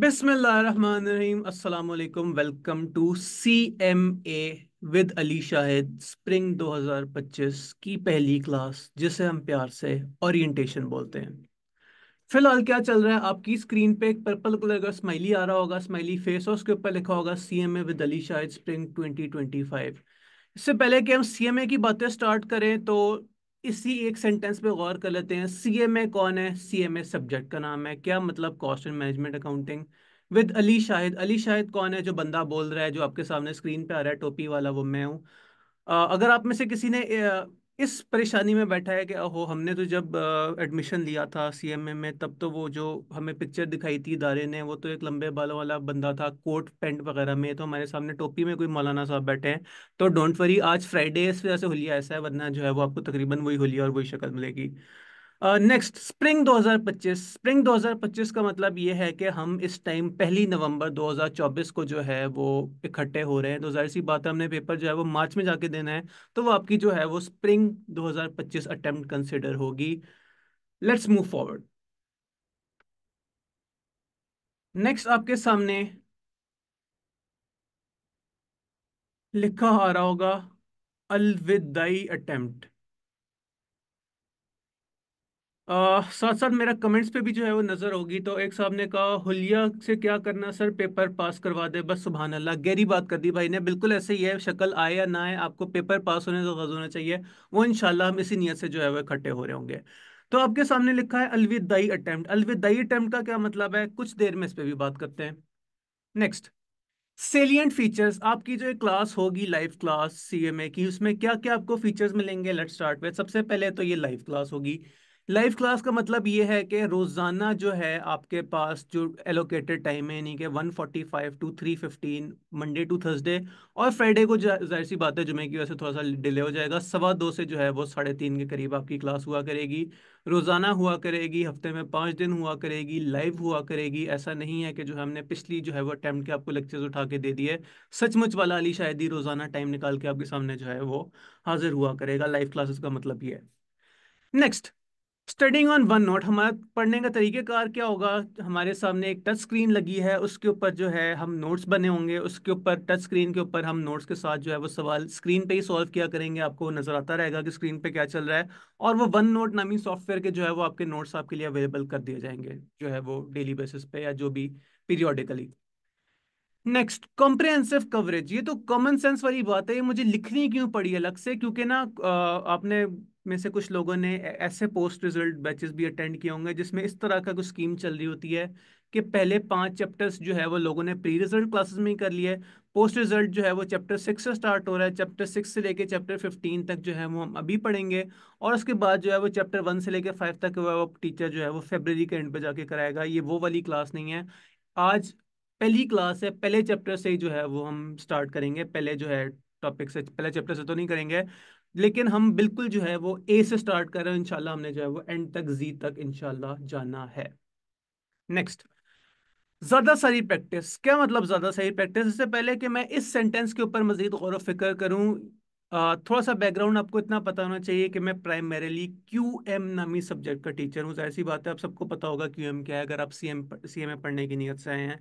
बिस्मिल्लाहिर्रहमानिर्रहीम अस्सलाम वालेकुम welcome to C M A with Ali Shahid spring 2025 की पहली क्लास जिसे हम प्यार से ओरिएंटेशन बोलते हैं फिलहाल क्या चल रहा है आपकी स्क्रीन पे एक पर्पल कलर का स्माइली आ रहा होगा स्माइली फेस और उसके ऊपर लिखा होगा C M A with Ali Shah spring five इससे पहले कि हम सी एम ए की बातें स्टार्ट करें तो इसी एक सेंटेंस पे गौर कर लेते हैं सी एम ए कौन है सी एम ए सब्जेक्ट का नाम है क्या मतलब cost and management accounting with Ali Shahid Ali Shahid कौन है जो बंदा बोल रहा है जो आपके सामने स्क्रीन पे आ रहा है टोपी वाला वो मैं हूँ अगर आप में से किसी ने इस परेशानी में बैठा है कि अहो हमने तो जब एडमिशन लिया था सीएमए में तब तो वो जो हमें पिक्चर दिखाई थी इदारे ने वो तो एक लंबे बालों वाला बंदा था कोट पेंट वगैरह में तो हमारे सामने टोपी में कोई मौलाना साहब बैठे हैं तो डोंट वरी आज फ्राइडे इस वजह से होलिया ऐसा है वरना जो है वो आपको तकरीबन वही होलिया और वही शक्ल मिलेगी नेक्स्ट स्प्रिंग 2025 स्प्रिंग 2025 का मतलब ये है कि हम इस टाइम पहली नवंबर 2024 को जो है वो इकट्ठे हो रहे हैं तो जाहिर सी बात है हमने पेपर जो है वो मार्च में जाके देना है तो वो आपकी जो है वो स्प्रिंग 2025 अटेम्प्ट कंसिडर होगी लेट्स मूव फॉरवर्ड नेक्स्ट आपके सामने लिखा आ रहा होगा अलविदाई अटेम्प्ट साथ साथ मेरा कमेंट्स पे भी जो है वो नज़र होगी तो एक साहब ने कहा हुलिया से क्या करना सर पेपर पास करवा दे बस सुबह अल्लाह गहरी बात कर दी भाई ने बिल्कुल ऐसे ही है शक्ल आए या ना आए आपको पेपर पास होने से तो गज़ होना चाहिए वो इनशाला हम इसी नीयत से जो है वो इकट्ठे हो रहे होंगे तो आपके सामने लिखा है अलविदाई अटैम्प्ट अलविदाई अटैम्प्ट का क्या मतलब है कुछ देर में इस पर भी बात करते हैं नेक्स्ट सेलियंट फीचर्स आपकी जो क्लास होगी लाइव क्लास सी की उसमें क्या क्या आपको फीचर्स मिलेंगे लेट स्टार्ट विद सबसे पहले तो ये लाइव क्लास होगी लाइव क्लास का मतलब ये है कि रोज़ाना जो है आपके पास जो एलोकेटेड टाइम है यानी कि 145 टू 315 मंडे टू थर्सडे और फ्राइडे को जाहिर सी बात है जुमे की वजह से थोड़ा सा डिले हो जाएगा सवा दो से जो है वो साढ़े तीन के करीब आपकी क्लास हुआ करेगी रोज़ाना हुआ करेगी हफ्ते में पाँच दिन हुआ करेगी लाइव हुआ करेगी ऐसा नहीं है कि जो हमने पिछली जो है वो अटैम्प्ट के आपको लेक्चर्स उठा के दे दिए सचमुच वाला अली शायद ही रोज़ाना टाइम निकाल के आपके सामने जो है वो हाजिर हुआ करेगा लाइव क्लासेस का मतलब ये है next studying on OneNote हमारा पढ़ने का तरीक़ेकार क्या होगा हमारे सामने एक टच स्क्रीन लगी है उसके ऊपर जो है हम नोट्स बने होंगे उसके ऊपर टच स्क्रीन के ऊपर हम नोट्स के साथ जो है वो सवाल स्क्रीन पे ही सॉल्व किया करेंगे आपको नज़र आता रहेगा कि स्क्रीन पे क्या चल रहा है और वो वन नोट नामी सॉफ्टवेयर के जो है वो आपके नोट्स आपके लिए अवेलेबल कर दिए जाएंगे जो है वो डेली बेसिस पे या जो भी पीरियोडिकली नेक्स्ट कॉम्प्रिहेंसिव कवरेज ये तो कॉमन सेंस वाली बात है ये मुझे लिखनी क्यों पड़ी अलग से क्योंकि ना आपने में से कुछ लोगों ने ऐसे पोस्ट रिजल्ट बैचेस भी अटेंड किए होंगे जिसमें इस तरह का कुछ स्कीम चल रही होती है कि पहले पांच चैप्टर्स जो है वो लोगों ने प्री रिजल्ट क्लासेस में ही कर लिया है पोस्ट रिजल्ट जो है वो चैप्टर सिक्स से स्टार्ट हो रहा है चैप्टर सिक्स से लेके चैप्टर फिफ्टीन तक जो है वो हम अभी पढ़ेंगे और उसके बाद जो है वो चैप्टर वन से लेकर फाइव तक वो टीचर जो है वो फेबररी के एंड पर जाके कराएगा ये वो वाली क्लास नहीं है आज पहली क्लास है पहले चैप्टर से ही जो है वो हम स्टार्ट करेंगे पहले जो है टॉपिक से पहले चैप्टर से तो नहीं करेंगे लेकिन हम बिल्कुल जो है वो ए से स्टार्ट कर रहे हैं इनशाला हमने जो है वो एंड तक जी तक इनशाला जाना है नेक्स्ट ज्यादा सारी प्रैक्टिस क्या मतलब ज्यादा सारी प्रैक्टिस इससे पहले कि मैं इस सेंटेंस के ऊपर मजीद गौर फिक्र करूं थोड़ा सा बैकग्राउंड आपको इतना पता होना चाहिए कि मैं प्राइमरीली क्यू एम नामी सब्जेक्ट का टीचर हूँ ऐसी बात है आप सबको पता होगा क्यू एम क्या है अगर आप सी एम सी एम ए पढ़ने की नीयत से आए हैं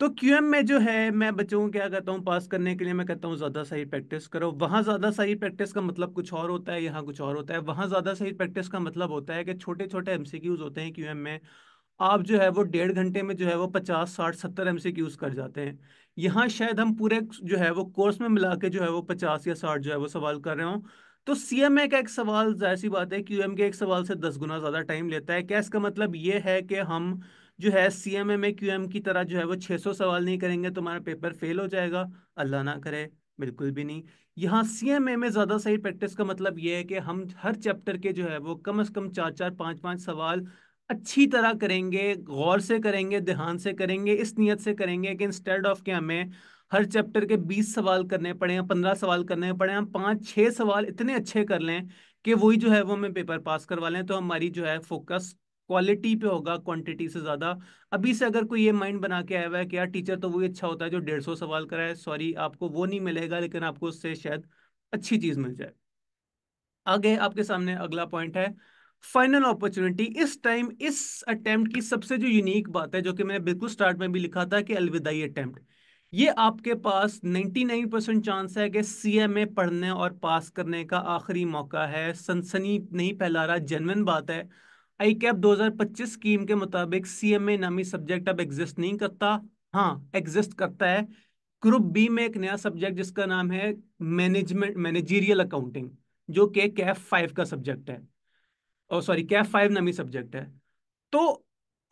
तो क्यूएम में जो है मैं बच्चों को क्या कहता हूँ पास करने के लिए मैं कहता हूँ ज़्यादा सही प्रैक्टिस करो वहाँ ज़्यादा सही प्रैक्टिस का मतलब कुछ और होता है यहाँ कुछ और होता है वहाँ ज़्यादा सही प्रैक्टिस का मतलब होता है कि छोटे छोटे एमसीक्यूज होते हैं क्यूएम में आप जो है वो डेढ़ घंटे में जो है वो पचास साठ सत्तर एम कर जाते हैं यहाँ शायद हम पूरे जो है वो कोर्स में मिला के जो है वो पचास या साठ जो है वो सवाल कर रहे हो तो सी एम ए का एक सवाल जाहिर सी बात है क्यू एम के एक सवाल से दस गुना ज़्यादा टाइम लेता है क्या इसका मतलब ये है कि हम जो है C M M A Q M की तरह जो है वो छः सौ सवाल नहीं करेंगे तो हमारा पेपर फेल हो जाएगा अल्लाह ना करे बिल्कुल भी नहीं यहाँ सी एम ए में ज़्यादा सही प्रैक्टिस का मतलब ये है कि हम हर चैप्टर के जो है वो कम अज़ कम चार चार पाँच पाँच सवाल अच्छी तरह करेंगे गौर से करेंगे ध्यान से करेंगे इस नीयत से करेंगे कि इंस्टेड ऑफ के हमें हर चैप्टर के बीस सवाल करने पड़े या पंद्रह सवाल करने पड़े हम पाँच छः सवाल इतने अच्छे कर लें कि वही जो है वो हमें पेपर पास करवा लें तो हमारी जो है फोकस क्वालिटी पे होगा क्वांटिटी से ज़्यादा अभी से अगर कोई ये माइंड बना के आया हुआ है कि यार टीचर तो वही अच्छा होता है जो डेढ़ सौ सवाल कराए सॉरी आपको वो नहीं मिलेगा लेकिन आपको उससे शायद अच्छी चीज़ मिल जाए आगे आपके सामने अगला पॉइंट है फाइनल अपॉर्चुनिटी इस टाइम इस अटेम्प्ट की सबसे जो यूनिक बात है जो कि मैंने बिल्कुल स्टार्ट में भी लिखा था कि अलविदाई अटेम्प्ट ये आपके पास 99 परसेंट चांस है कि सीएमए पढ़ने और पास करने का आखिरी मौका है सनसनी नहीं फैला रहा जेनविन बात है आई कैप 2025 स्कीम के मुताबिक सीएमए नामी सब्जेक्ट अब एग्जिस्ट नहीं करता हाँ एग्जिस्ट करता है ग्रुप बी में एक नया सब्जेक्ट जिसका नाम है मैनेजमेंट मैनेजीरियल अकाउंटिंग जो कि कैफ फाइव का सब्जेक्ट है और सॉरी कैफ फाइव नामी सब्जेक्ट है तो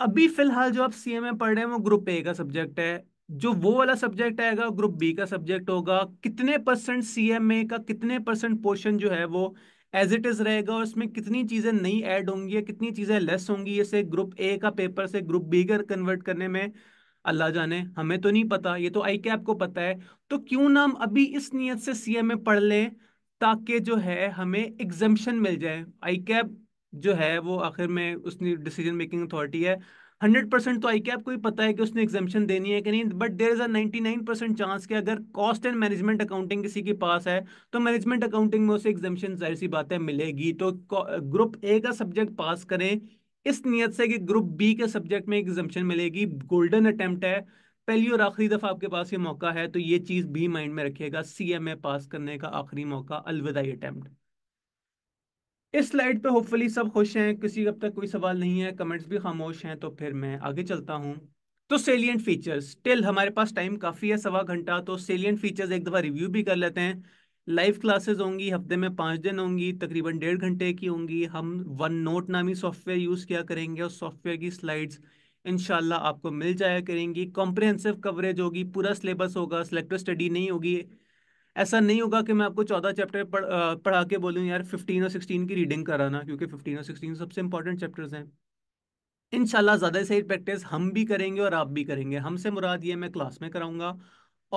अभी फिलहाल जो आप सीएमए पढ़ रहे हैं वो ग्रुप ए का सब्जेक्ट है जो वो वाला सब्जेक्ट आएगा ग्रुप बी का सब्जेक्ट होगा कितने परसेंट सीएमए का कितने परसेंट पोर्शन जो है वो एज इट इज रहेगा और इसमें कितनी चीज़ें नई ऐड होंगी कितनी चीज़ें लेस होंगी इसे ग्रुप ए का पेपर से ग्रुप बी का कन्वर्ट करने में अल्लाह जाने हमें तो नहीं पता ये तो आई कैप को पता है तो क्यों ना हम अभी इस नीयत से सी एम ए पढ़ लें ताकि जो है हमें एग्जम्पन मिल जाए आई कैप जो है वो आखिर में उसने डिसीजन मेकिंग अथॉरिटी है हंड्रेड परसेंट तो आई कैप को ही पता है कि उसने एग्जामेशन देनी है कि नहीं but there is a ninety nine percent chance कि अगर कॉस्ट एंड मैनेजमेंट अकाउंटिंग किसी के पास है तो मैनेजमेंट अकाउंटिंग में उसे एग्जामेशन जाहिर सी बातें मिलेगी तो ग्रुप ए का सब्जेक्ट पास करें इस नीयत से कि ग्रुप बी के सब्जेक्ट में एग्जामेशन मिलेगी गोल्डन अटैम्प्ट है पहली और आखिरी दफ़ा आपके पास ये मौका है तो ये चीज़ भी माइंड में रखिएगा सी पास करने का आखिरी मौका अलविदाई अटैम्प्ट इस स्लाइड पे होपफुली सब खुश हैं किसी अब तक कोई सवाल नहीं है कमेंट्स भी खामोश हैं तो फिर मैं आगे चलता हूँ तो सेलियंट फीचर्स टिल हमारे पास टाइम काफ़ी है सवा घंटा तो सेलियंट फीचर्स एक दफ़ा रिव्यू भी कर लेते हैं लाइव क्लासेस होंगी हफ्ते में पाँच दिन होंगी तकरीबन डेढ़ घंटे की होंगी हम वन नोट नामी सॉफ्टवेयर यूज़ किया करेंगे और सॉफ्टवेयर की स्लाइड्स इनशाला आपको मिल जाया करेंगी कॉम्प्रिहेंसिव कवरेज होगी पूरा सिलेबस होगा सेलेक्टिव स्टडी नहीं होगी ऐसा नहीं होगा कि मैं आपको चौदह चैप्टर पढ़, पढ़ा के बोलूँ यार फिफ्टीन और सिक्सटीन की रीडिंग कराना क्योंकि फिफ्टीन और सिक्सटीन सबसे इंपॉर्टेंट चैप्टर्स हैं इनशाला ज़्यादा सही प्रैक्टिस हम भी करेंगे और आप भी करेंगे हमसे मुराद ये मैं क्लास में कराऊंगा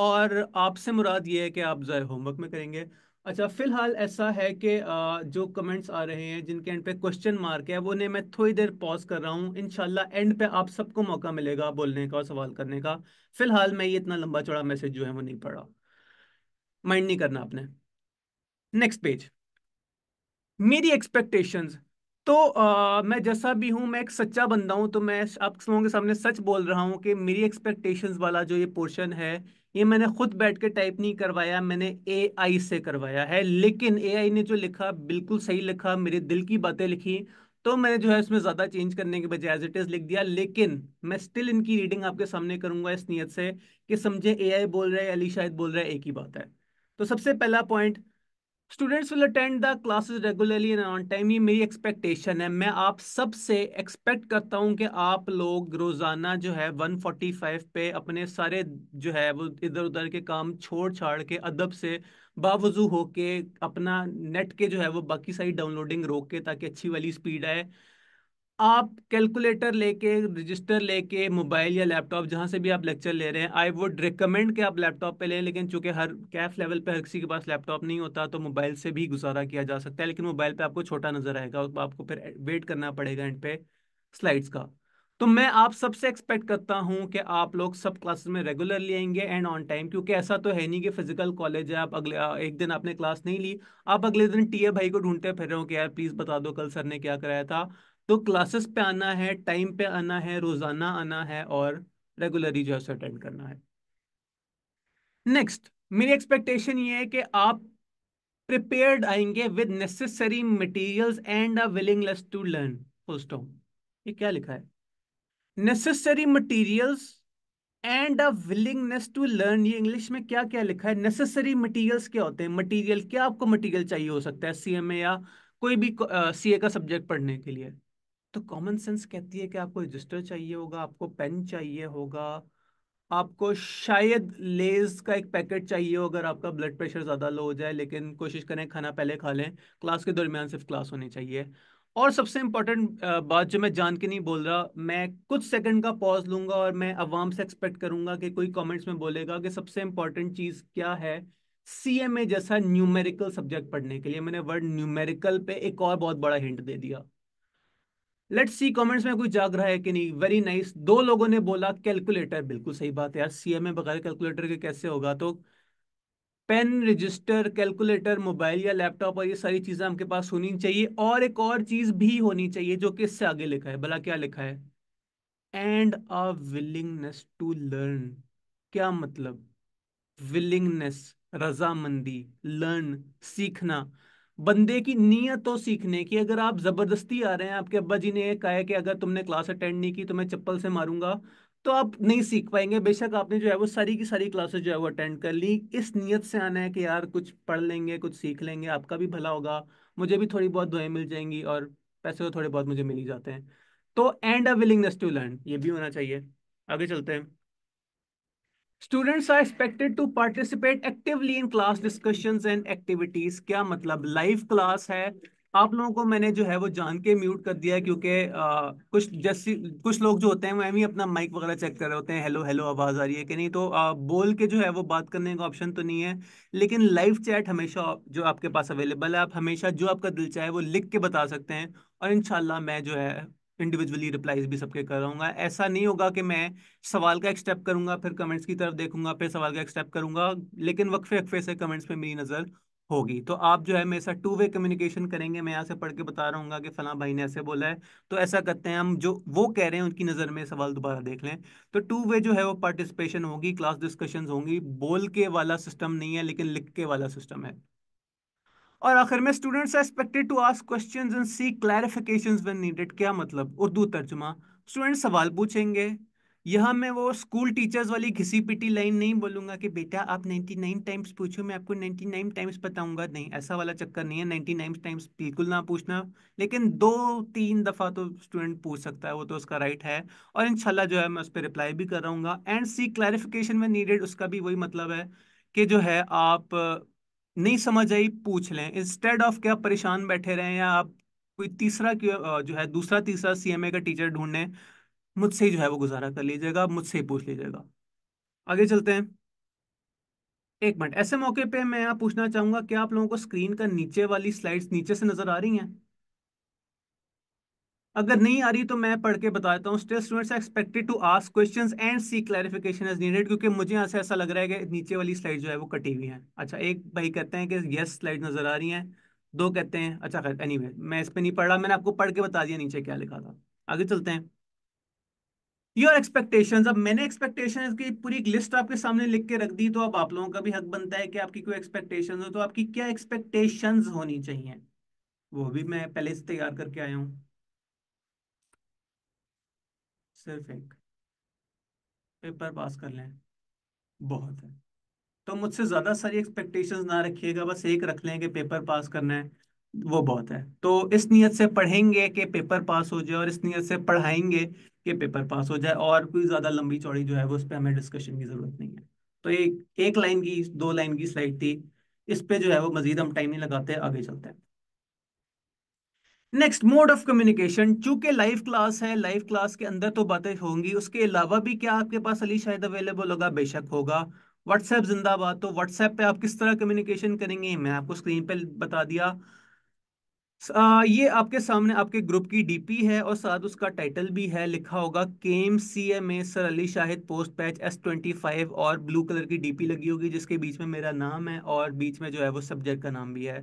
और आपसे मुराद ये है कि आप जो होमवर्क में करेंगे अच्छा फिलहाल ऐसा है कि जो कमेंट्स आ रहे हैं जिनके एंड पे क्वेश्चन मार्क है वो ने मैं थोड़ी देर पॉज कर रहा हूँ इन एंड पे आप सबको मौका मिलेगा बोलने का और सवाल करने का फिलहाल मैं ये इतना लंबा चौड़ा मैसेज जो है वो नहीं पढ़ा माइंड नहीं करना आपने नेक्स्ट पेज मेरी एक्सपेक्टेशंस तो आ, मैं जैसा भी हूं मैं एक सच्चा बंदा हूं तो मैं आप लोगों के सामने सच बोल रहा हूं कि मेरी एक्सपेक्टेशंस वाला जो ये पोर्शन है ये मैंने खुद बैठ के टाइप नहीं करवाया मैंने एआई से करवाया है लेकिन एआई ने जो लिखा बिल्कुल सही लिखा मेरे दिल की बातें लिखी तो मैंने जो है उसमें ज़्यादा चेंज करने के बजाय एज इट इज़ लिख दिया लेकिन मैं स्टिल इनकी रीडिंग आपके सामने करूंगा इस नियत से कि समझे आई बोल रहा है अली शाहिद बोल रहा है एक ही बात है तो सबसे पहला point students will attend the classes regularly and on time ये मेरी एक्सपेक्टेशन है मैं आप सब से एक्सपेक्ट करता हूँ कि आप लोग रोज़ाना जो है 145 पे अपने सारे जो है वो इधर उधर के काम छोड़ छाड़ के अदब से बावजू होके अपना नेट के जो है वो बाकी सारी डाउनलोडिंग रोक के ताकि अच्छी वाली स्पीड आए आप कैलकुलेटर लेके रजिस्टर लेके मोबाइल या लैपटॉप जहाँ से भी आप लेक्चर ले रहे हैं आई वुड रिकमेंड कि आप लैपटॉप पे लें लेकिन चूंकि हर कैफ लेवल पे हर किसी के पास लैपटॉप नहीं होता तो मोबाइल से भी गुजारा किया जा सकता है लेकिन मोबाइल पे आपको छोटा नजर आएगा आपको फिर वेट करना पड़ेगा एंड पे स्लाइड्स का तो मैं आप सबसे एक्सपेक्ट करता हूँ कि आप लोग सब क्लासेस में रेगुलरली आएंगे एंड ऑन टाइम क्योंकि ऐसा तो है नहीं कि फिजिकल कॉलेज है आप अगले एक दिन आपने क्लास नहीं ली आप अगले दिन टीए भाई को ढूंढते फिर रहे हो कि यार प्लीज़ बता दो कल सर ने क्या कराया था तो क्लासेस पे आना है टाइम पे आना है रोजाना आना है और रेगुलरली जो है उसे अटेंड करना है नेक्स्ट मेरी एक्सपेक्टेशन ये है कि आप प्रिपेयर्ड आएंगे with necessary materials and a willingness to learn फुल ये क्या लिखा है necessary materials and a willingness to learn ये इंग्लिश में क्या क्या लिखा है नेसेसरी मटेरियल्स क्या होते हैं मटेरियल क्या आपको मटेरियल चाहिए हो सकता है सी या कोई भी सीए का सब्जेक्ट पढ़ने के लिए तो कॉमन सेंस कहती है कि आपको रजिस्टर चाहिए होगा आपको पेन चाहिए होगा आपको शायद लेज का एक पैकेट चाहिए हो अगर आपका ब्लड प्रेशर ज़्यादा लो हो जाए लेकिन कोशिश करें खाना पहले खा लें क्लास के दरमियान सिर्फ क्लास होनी चाहिए और सबसे इंपॉर्टेंट बात जो मैं जान के नहीं बोल रहा मैं कुछ सेकंड का पॉज लूंगा और मैं आवाम से एक्सपेक्ट करूंगा कि कोई कमेंट्स में बोलेगा कि सबसे इंपॉर्टेंट चीज़ क्या है सी एम ए जैसा न्यूमेरिकल सब्जेक्ट पढ़ने के लिए मैंने वर्ड न्यूमेरिकल पे एक और बहुत बड़ा हिंट दे दिया लेट्स सी कमेंट्स में कोई जाग रहा है कि नहीं वेरी नाइस nice. दो लोगों ने बोला कैलकुलेटर बिल्कुल सही बात है यार सीएमए बगैर कैलकुलेटर के कैसे होगा तो पेन रजिस्टर कैलकुलेटर मोबाइल या लैपटॉप और ये सारी चीज़ें आपके पास होनी चाहिए और एक और चीज़ भी होनी चाहिए जो कि इससे आगे लिखा है भला क्या लिखा है and a willingness to learn क्या मतलब विलिंगनेस रजामंदी लर्न सीखना बंदे की नीयत तो सीखने की अगर आप जबरदस्ती आ रहे हैं आपके अब्बा जी ने यह कहा है कि अगर तुमने क्लास अटेंड नहीं की तो मैं चप्पल से मारूंगा तो आप नहीं सीख पाएंगे बेशक आपने जो है वो सारी की सारी क्लासेस जो है वो अटेंड कर ली इस नीयत से आना है कि यार कुछ पढ़ लेंगे कुछ सीख लेंगे आपका भी भला होगा मुझे भी थोड़ी बहुत दुआएं मिल जाएंगी और पैसे तो थोड़े बहुत मुझे मिल ही जाते हैं तो and a willingness to learn ये भी होना चाहिए आगे चलते हैं students are expected to participate actively in class discussions and activities क्या मतलब लाइव क्लास है आप लोगों को मैंने जो है वो जान के म्यूट कर दिया क्योंकि कुछ जैसे कुछ लोग जो होते हैं वो एम ही अपना माइक वगैरह चेक कर रहे होते हैं हेलो हेलो आवाज़ आ रही है कि नहीं तो आ, बोल के जो है वो बात करने का ऑप्शन तो नहीं है लेकिन लाइव चैट हमेशा जो आपके पास अवेलेबल है आप हमेशा जो आपका दिल चाहे वो लिख के बता सकते हैं और इनशाला मैं जो है इंडिविजुअली रिप्लाईज भी सबके कर हूँ ऐसा नहीं होगा कि मैं सवाल का एक स्टेप करूंगा फिर कमेंट्स की तरफ देखूंगा फिर सवाल का एक स्टेप करूंगा लेकिन वक्फे वक्फे से कमेंट्स पे मेरी नज़र होगी तो आप जो है मेरे साथ टू वे कम्युनिकेशन करेंगे मैं यहाँ से पढ़ के बता रहा हूँ कि फला भाई ने ऐसे बोला है तो ऐसा करते हैं हम जो वो कह रहे हैं उनकी नज़र में सवाल दोबारा देख लें तो टू वे जो है वो पार्टिसिपेशन होगी क्लास डिस्कशन होंगी बोल के वाला सिस्टम नहीं है लेकिन लिख के वाला सिस्टम है और आखिर में students expected to ask questions and see clarifications when needed क्या मतलब उर्दू तर्जुमा स्टूडेंट्स सवाल पूछेंगे यहाँ मैं वो स्कूल टीचर्स वाली घिसी पिटी लाइन नहीं बोलूंगा कि बेटा आप 99 टाइम्स पूछो मैं आपको 99 टाइम्स बताऊंगा नहीं ऐसा वाला चक्कर नहीं है 99 टाइम्स बिल्कुल ना पूछना लेकिन दो तीन दफ़ा तो स्टूडेंट पूछ सकता है वो तो उसका राइट है और इनशाला जो है मैं उस पर रिप्लाई भी कर रहा एंड सी क्लैरिफिकेशन में नीडेड उसका भी वही मतलब है कि जो है आप नहीं समझ आई पूछ लें इंस्टेड ऑफ क्या परेशान बैठे रहें या आप कोई तीसरा जो है दूसरा तीसरा सीएमए का टीचर ढूंढने मुझसे ही जो है वो गुजारा कर लीजिएगा मुझसे ही पूछ लीजिएगा आगे चलते हैं एक मिनट ऐसे मौके पे मैं यहाँ पूछना चाहूंगा क्या आप लोगों को स्क्रीन का नीचे वाली स्लाइड्स नीचे से नजर आ रही हैं अगर नहीं आ रही तो मैं पढ़ के बता देता हूँ still students are expected to ask questions and see clarification is needed क्योंकि मुझे यहाँ से ऐसा लग रहा है कि नीचे वाली स्लाइड जो है वो कटी हुई है अच्छा एक भाई कहते हैं कि यस स्लाइड नजर आ रही है दो कहते हैं अच्छा खैर एनी anyway, मैं इस पर नहीं पढ़ रहा मैंने आपको पढ़ के बता दिया नीचे क्या लिखा था आगे चलते हैं योर एक्सपेक्टेशन अब मैंने एक्सपेक्टेशन की पूरी लिस्ट आपके सामने लिख के रख दी तो अब आप लोगों का भी हक बनता है कि आपकी कोई एक्सपेक्टेशन हो तो आपकी क्या एक्सपेक्टेशन होनी चाहिए वो भी मैं पहले से तैयार करके आया हूँ सिर्फ एक पेपर पास कर लें बहुत है तो मुझसे ज़्यादा सारी एक्सपेक्टेशंस ना रखिएगा बस एक रख लें कि पेपर पास करना है वो बहुत है तो इस नीयत से पढ़ेंगे कि पेपर पास हो जाए और इस नीयत से पढ़ाएंगे कि पेपर पास हो जाए और कोई ज़्यादा लंबी चौड़ी जो है वो उस पर हमें डिस्कशन की ज़रूरत नहीं है तो एक एक लाइन की दो लाइन की स्लाइड थी इस पे जो है वो मज़ीद हम टाइम नहीं लगाते आगे चलते हैं नेक्स्ट मोड ऑफ कम्युनिकेशन चूंकि लाइव क्लास है लाइव क्लास के अंदर तो बातें होंगी उसके अलावा भी क्या आपके पास अली शायद अवेलेबल होगा बेशक होगा व्हाट्सएप जिंदाबाद तो व्हाट्सएप पे आप किस तरह कम्युनिकेशन करेंगे मैं आपको स्क्रीन पे बता दिया आ, ये आपके सामने आपके ग्रुप की डीपी है और साथ उसका टाइटल भी है लिखा होगा केम C M A sir Ali Shahid post पैच एस ट्वेंटी फाइव और ब्लू कलर की डीपी लगी होगी जिसके बीच में मेरा नाम है और बीच में जो है वो सब्जेक्ट का नाम भी है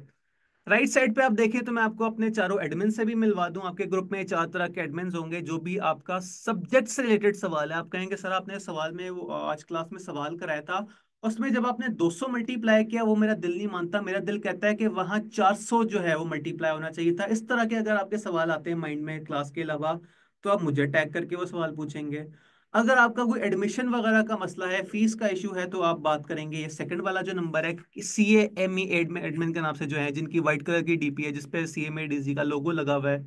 राइट right साइड पे आप देखें तो मैं आपको अपने चारों एडमिन से भी मिलवा दूं आपके ग्रुप में चार तरह के एडमिन होंगे जो भी आपका सब्जेक्ट से रिलेटेड सवाल है आप कहेंगे सर आपने सवाल में वो आज क्लास में सवाल कराया था उसमें जब आपने 200 मल्टीप्लाई किया वो मेरा दिल नहीं मानता मेरा दिल कहता है कि वहां चार जो है वो मल्टीप्लाई होना चाहिए था इस तरह के अगर आपके सवाल आते हैं माइंड में क्लास के अलावा तो आप मुझे टैग करके वो सवाल पूछेंगे अगर आपका कोई एडमिशन वगैरह का मसला है फीस का इशू है तो आप बात करेंगे ये सेकंड वाला जो नंबर है C M E admin admin के नाम से जो है जिनकी व्हाइट कलर की डीपी है जिसपे सी एम ए डी का लोगो लगा हुआ है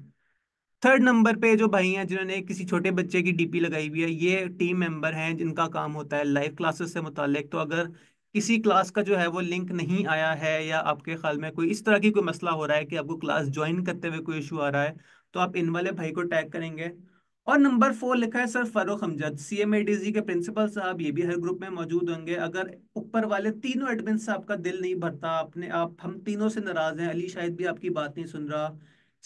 थर्ड नंबर पे जो भाई हैं जिन्होंने किसी छोटे बच्चे की डीपी लगाई हुई है ये टीम मेंबर हैं जिनका काम होता है लाइव क्लासेस से मुतालिक तो अगर किसी क्लास का जो है वो लिंक नहीं आया है या आपके ख्याल में कोई इस तरह की कोई मसला हो रहा है कि आपको क्लास ज्वाइन करते हुए कोई इशू आ रहा है तो आप इन वाले भाई को टैग करेंगे और नंबर फोर लिखा है सर फरूख हमजद सीएमएडीजी के प्रिंसिपल साहब ये भी हर ग्रुप में मौजूद होंगे अगर ऊपर वाले तीनों एडमिन साहब का दिल नहीं भरता आपने आप हम तीनों से नाराज हैं अली शाहिद भी आपकी बात नहीं सुन रहा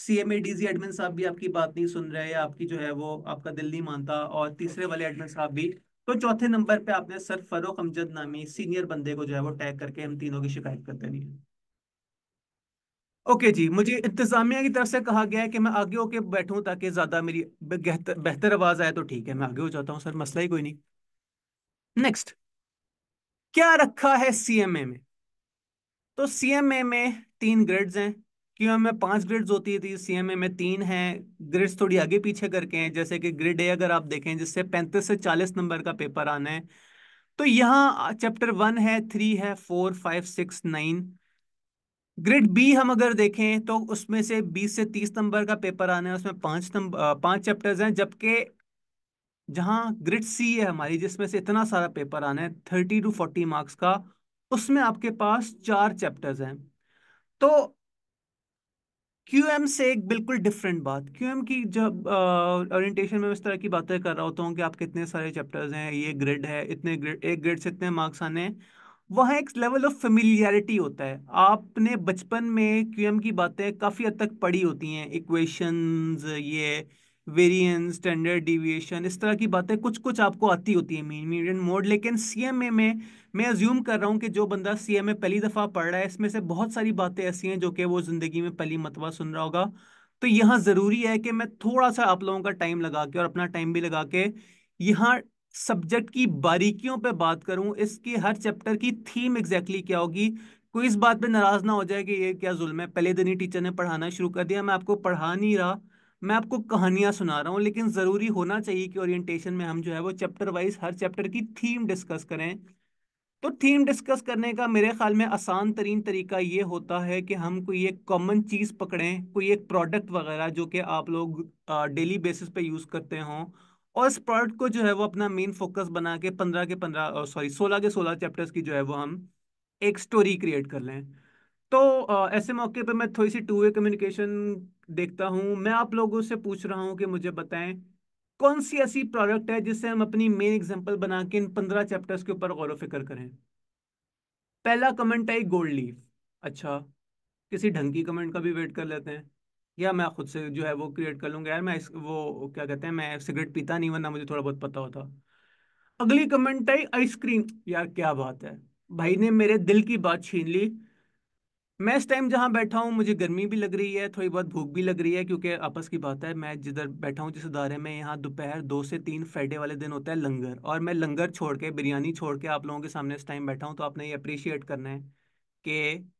सीएमएडीजी एडमिन साहब भी आपकी बात नहीं सुन रहे आपकी जो है वो आपका दिल नहीं मानता और तीसरे वाले एडमिन साहब भी तो चौथे नंबर पे आपने सर फारूक हमजद नामी सीनियर बंदे को जो है वो टैग करके हम तीनों की शिकायत कर देनी है ओके जी मुझे इंतजामिया की तरफ से कहा गया है कि मैं आगे होके बैठूं ताकि ज्यादा मेरी बेहतर बेहतर आवाज आए तो ठीक है मैं आगे हो जाता हूं सर मसला ही कोई नहीं नेक्स्ट क्या रखा है सीएमए में तो सीएमए में तीन ग्रेड्स हैं क्यों में पांच ग्रेड्स होती थी सीएमए में तीन हैं ग्रेड्स थोड़ी आगे पीछे करके हैं जैसे कि ग्रेड ए अगर आप देखें जिससे पैंतीस से चालीस नंबर का पेपर आना है तो यहाँ चैप्टर वन है थ्री है four five six nine grade B हम अगर देखें तो उसमें से 20 से 30 नंबर का पेपर आना है उसमें पांच नंबर पांच चैप्टर्स हैं जबकि जहां ग्रेड सी है हमारी जिसमें से इतना सारा पेपर आना है थर्टी टू फोर्टी मार्क्स का उसमें आपके पास चार चैप्टर्स हैं तो क्यूएम से एक बिल्कुल डिफरेंट बात क्यूएम की जब ओरिएंटेशन में इस तरह की बातें कर रहा होता हूँ कि आपके इतने सारे चैप्टर्स हैं ये ग्रिड है इतने ग्रिड एक ग्रेड से इतने मार्क्स आने हैं वहाँ एक लेवल ऑफ फेमिलियरिटी होता है आपने बचपन में क्यूएम की बातें काफ़ी हद तक पढ़ी होती हैं इक्वेशंस ये वेरिएंस स्टैंडर्ड डिविएशन इस तरह की बातें कुछ कुछ आपको आती होती है मीन मीडियन मोड लेकिन सी में मैं अज्यूम कर रहा हूँ कि जो बंदा सीएमए पहली दफ़ा पढ़ रहा है इसमें से बहुत सारी बातें ऐसी हैं जो कि वो ज़िंदगी में पहली मतबा सुन रहा होगा तो यहाँ ज़रूरी है कि मैं थोड़ा सा आप लोगों का टाइम लगा के और अपना टाइम भी लगा के यहाँ सब्जेक्ट की बारीकियों पे बात करूं इसकी हर चैप्टर की थीम एग्जैक्टली exactly क्या होगी कोई इस बात पे नाराज ना हो जाए कि ये क्या जुल्म है पहले दिन ही टीचर ने पढ़ाना शुरू कर दिया मैं आपको पढ़ा नहीं रहा मैं आपको कहानियां सुना रहा हूँ लेकिन ज़रूरी होना चाहिए कि ओरिएंटेशन में हम जो है वो चैप्टर वाइज हर चैप्टर की थीम डिस्कस करें तो थीम डिस्कस करने का मेरे ख्याल में आसान तरीन तरीका ये होता है कि हम कोई एक कॉमन चीज़ पकड़ें कोई एक प्रोडक्ट वगैरह जो कि आप लोग डेली बेसिस पे यूज़ करते हों और स्पर्ट को जो है वो अपना मेन फोकस बना के पंद्रह के पंद्रह सॉरी सोलह के सोलह चैप्टर्स की जो है वो हम एक स्टोरी क्रिएट कर लें तो आ, ऐसे मौके पर मैं थोड़ी सी टू वे कम्युनिकेशन देखता हूँ मैं आप लोगों से पूछ रहा हूँ कि मुझे बताएं कौन सी ऐसी प्रोडक्ट है जिससे हम अपनी मेन एग्जाम्पल बना के इन पंद्रह चैप्टर्स के ऊपर गौर फिक्र करें पहला कमेंट है गोल्ड लीफ अच्छा किसी ढंग की कमेंट का भी वेट कर लेते हैं या मैं खुद से जो है वो क्रिएट कर लूंगा यार मैं इस वो क्या कहते हैं मैं सिगरेट पीता नहीं वरना मुझे थोड़ा बहुत पता होता अगली कमेंट आई आइसक्रीम यार क्या बात है भाई ने मेरे दिल की बात छीन ली मैं इस टाइम जहाँ बैठा हूँ मुझे गर्मी भी लग रही है थोड़ी बहुत भूख भी लग रही है क्योंकि आपस की बात है मैं जिधर बैठा हूँ जिस अदारे में यहाँ दोपहर दो से तीन फ्राइडे वाले दिन होता है लंगर और मैं लंगर छोड़ के बिरयानी छोड़ के आप लोगों के सामने इस टाइम बैठा हूँ तो आपने ये अप्रिशिएट करना है कि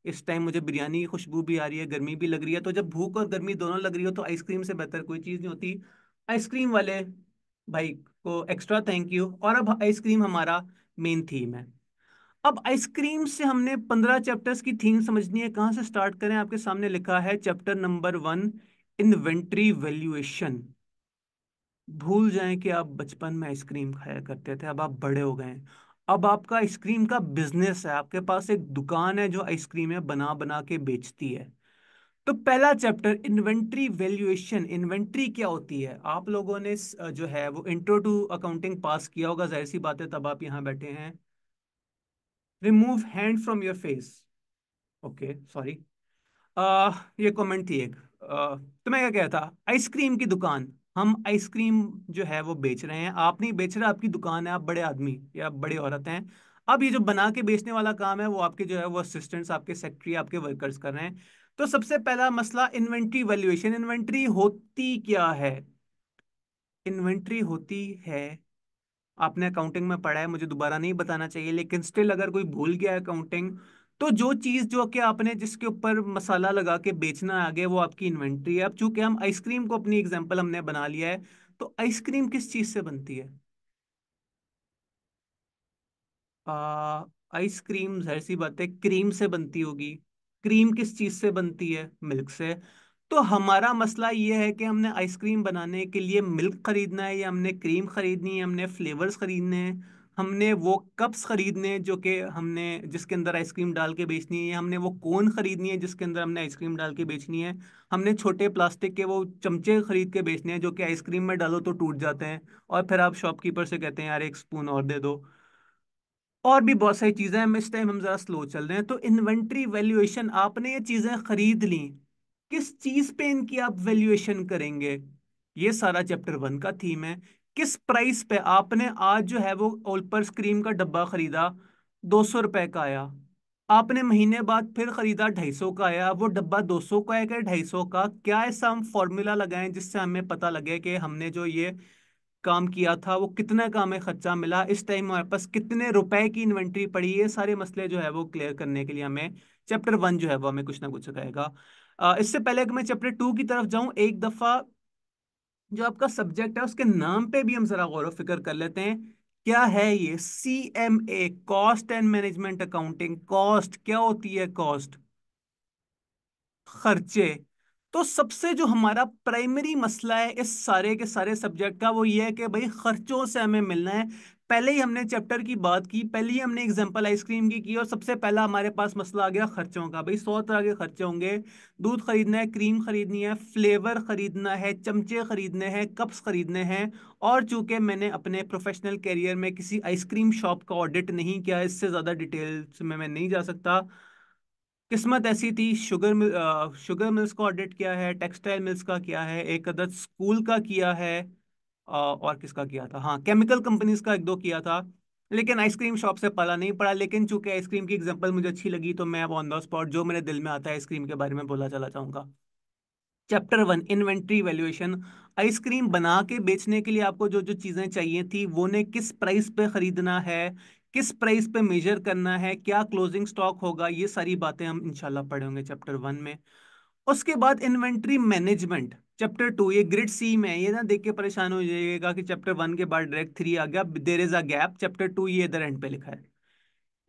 इस टाइम मुझे बिरयानी की खुशबू भी आ रही है गर्मी भी लग रही है तो जब भूख और गर्मी दोनों लग रही हो तो आइसक्रीम से बेहतर कोई चीज़ नहीं होती आइसक्रीम वाले भाई को एक्स्ट्रा थैंक यू और अब आइसक्रीम हमारा मेन थीम है अब आइसक्रीम से हमने पंद्रह चैप्टर्स की थीम समझनी है कहाँ से स्टार्ट करें आपके सामने लिखा है chapter number one inventory valuation भूल जाएं कि आप बचपन में आइसक्रीम खाया करते थे अब आप बड़े हो गए हैं अब आपका आइसक्रीम का बिजनेस है आपके पास एक दुकान है जो आइसक्रीम है बना बना के बेचती है तो पहला चैप्टर इन्वेंट्री वैल्यूएशन इन्वेंट्री क्या होती है आप लोगों ने जो है वो इंट्रो टू अकाउंटिंग पास किया होगा जाहिर सी बात है तब आप यहां बैठे हैं remove hand from your face okay sorry ये कमेंट थी एक uh, तो मैं क्या कहता आइसक्रीम की दुकान हम आइसक्रीम जो है वो बेच रहे हैं आप नहीं बेच रहे आपकी दुकान है आप बड़े आदमी या बड़ी औरत हैं अब ये जो बना के बेचने वाला काम है वो आपके जो है वो असिस्टेंट्स आपके सेक्रेटरी आपके वर्कर्स कर रहे हैं तो सबसे पहला मसला इन्वेंट्री वैल्यूएशन इन्वेंट्री होती क्या है इन्वेंट्री होती है आपने अकाउंटिंग में पढ़ा है मुझे दोबारा नहीं बताना चाहिए लेकिन स्टिल अगर कोई भूल गया अकाउंटिंग तो जो चीज़ जो कि आपने जिसके ऊपर मसाला लगा के बेचना है आगे वो आपकी इन्वेंट्री है अब चूंकि हम आइसक्रीम को अपनी एग्जाम्पल हमने बना लिया है तो आइसक्रीम किस चीज़ से बनती है आइसक्रीम जहर सी बात है क्रीम से बनती होगी क्रीम किस चीज़ से बनती है मिल्क से तो हमारा मसला ये है कि हमने आइसक्रीम बनाने के लिए मिल्क खरीदना है या हमने क्रीम खरीदनी है हमने फ्लेवर्स खरीदने हैं हमने वो कप्स खरीदने जो कि हमने जिसके अंदर आइसक्रीम डाल के बेचनी है हमने वो कोन खरीदनी है जिसके अंदर हमने आइसक्रीम डाल के बेचनी है हमने छोटे प्लास्टिक के वो चमचे खरीद के बेचने हैं जो कि आइसक्रीम में डालो तो टूट जाते हैं और फिर आप शॉपकीपर से कहते हैं यार एक स्पून और दे दो और भी बहुत सारी चीज़ें हैं इस टाइम हम ज़रा स्लो चल रहे हैं तो इन्वेंट्री वैल्यूएशन आपने ये चीज़ें खरीद ली किस चीज़ पे इनकी आप वैल्यूएशन करेंगे ये सारा चैप्टर वन का थीम है किस प्राइस पे आपने आज जो है वो ओल्पर्स क्रीम का डब्बा खरीदा दो सौ रुपए का आया आपने महीने बाद फिर खरीदा ढाई सौ का आया वो डब्बा दो सौ का है क्या ढाई सौ का क्या ऐसा हम फॉर्मूला लगाए जिससे हमें पता लगे कि हमने जो ये काम किया था वो कितना का हमें खर्चा मिला इस टाइम हमारे पास कितने रुपए की इन्वेंट्री पड़ी ये सारे मसले जो है वो क्लियर करने के लिए हमें चैप्टर वन जो है वो हमें कुछ ना कुछ सिखाएगा इससे पहले कि मैं चैप्टर टू की तरफ जाऊं एक दफ़ा जो आपका सब्जेक्ट है उसके नाम पे भी हम जरा गौर फिक्र कर लेते हैं क्या है ये C M A cost and management accounting cost क्या होती है कॉस्ट खर्चे तो सबसे जो हमारा प्राइमरी मसला है इस सारे के सारे सब्जेक्ट का वो ये है कि भाई खर्चों से हमें मिलना है पहले ही हमने चैप्टर की बात की पहले ही हमने एग्जांपल आइसक्रीम की की और सबसे पहला हमारे पास मसला आ गया खर्चों का भाई सौ तरह के खर्चे होंगे दूध खरीदना है क्रीम खरीदनी है फ्लेवर खरीदना है चमचे खरीदने हैं कप्स खरीदने हैं और चूंकि मैंने अपने प्रोफेशनल कैरियर में किसी आइसक्रीम शॉप का ऑडिट नहीं किया इससे ज़्यादा डिटेल्स में मैं नहीं जा सकता किस्मत ऐसी थी शुगर मिल, आ, शुगर मिल्स का ऑडिट किया है टेक्सटाइल मिल्स का किया है एक अदद स्कूल का किया है और किसका किया था हाँ केमिकल कंपनीज का एक दो किया था लेकिन आइसक्रीम शॉप से पला नहीं पड़ा लेकिन चूंकि आइसक्रीम की एग्जांपल मुझे अच्छी लगी तो मैं अब ऑन द स्पॉट जो मेरे दिल में आता है आइसक्रीम के बारे में बोला चला जाऊंगा chapter one inventory valuation ice cream बना के बेचने के लिए आपको जो जो चीज़ें चाहिए थी वो ने किस प्राइस पे खरीदना है किस प्राइस पे मेजर करना है क्या क्लोजिंग स्टॉक होगा ये सारी बातें हम इंशाल्लाह पढ़ेंगे चैप्टर वन में उसके बाद इन्वेंट्री मैनेजमेंट चैप्टर टू ये ग्रिड सी में ये ना देख के परेशान हो जाएगा कि चैप्टर वन के बाद डायरेक्ट थ्री आ गया there is a gap chapter two ये इधर एंड पे लिखा है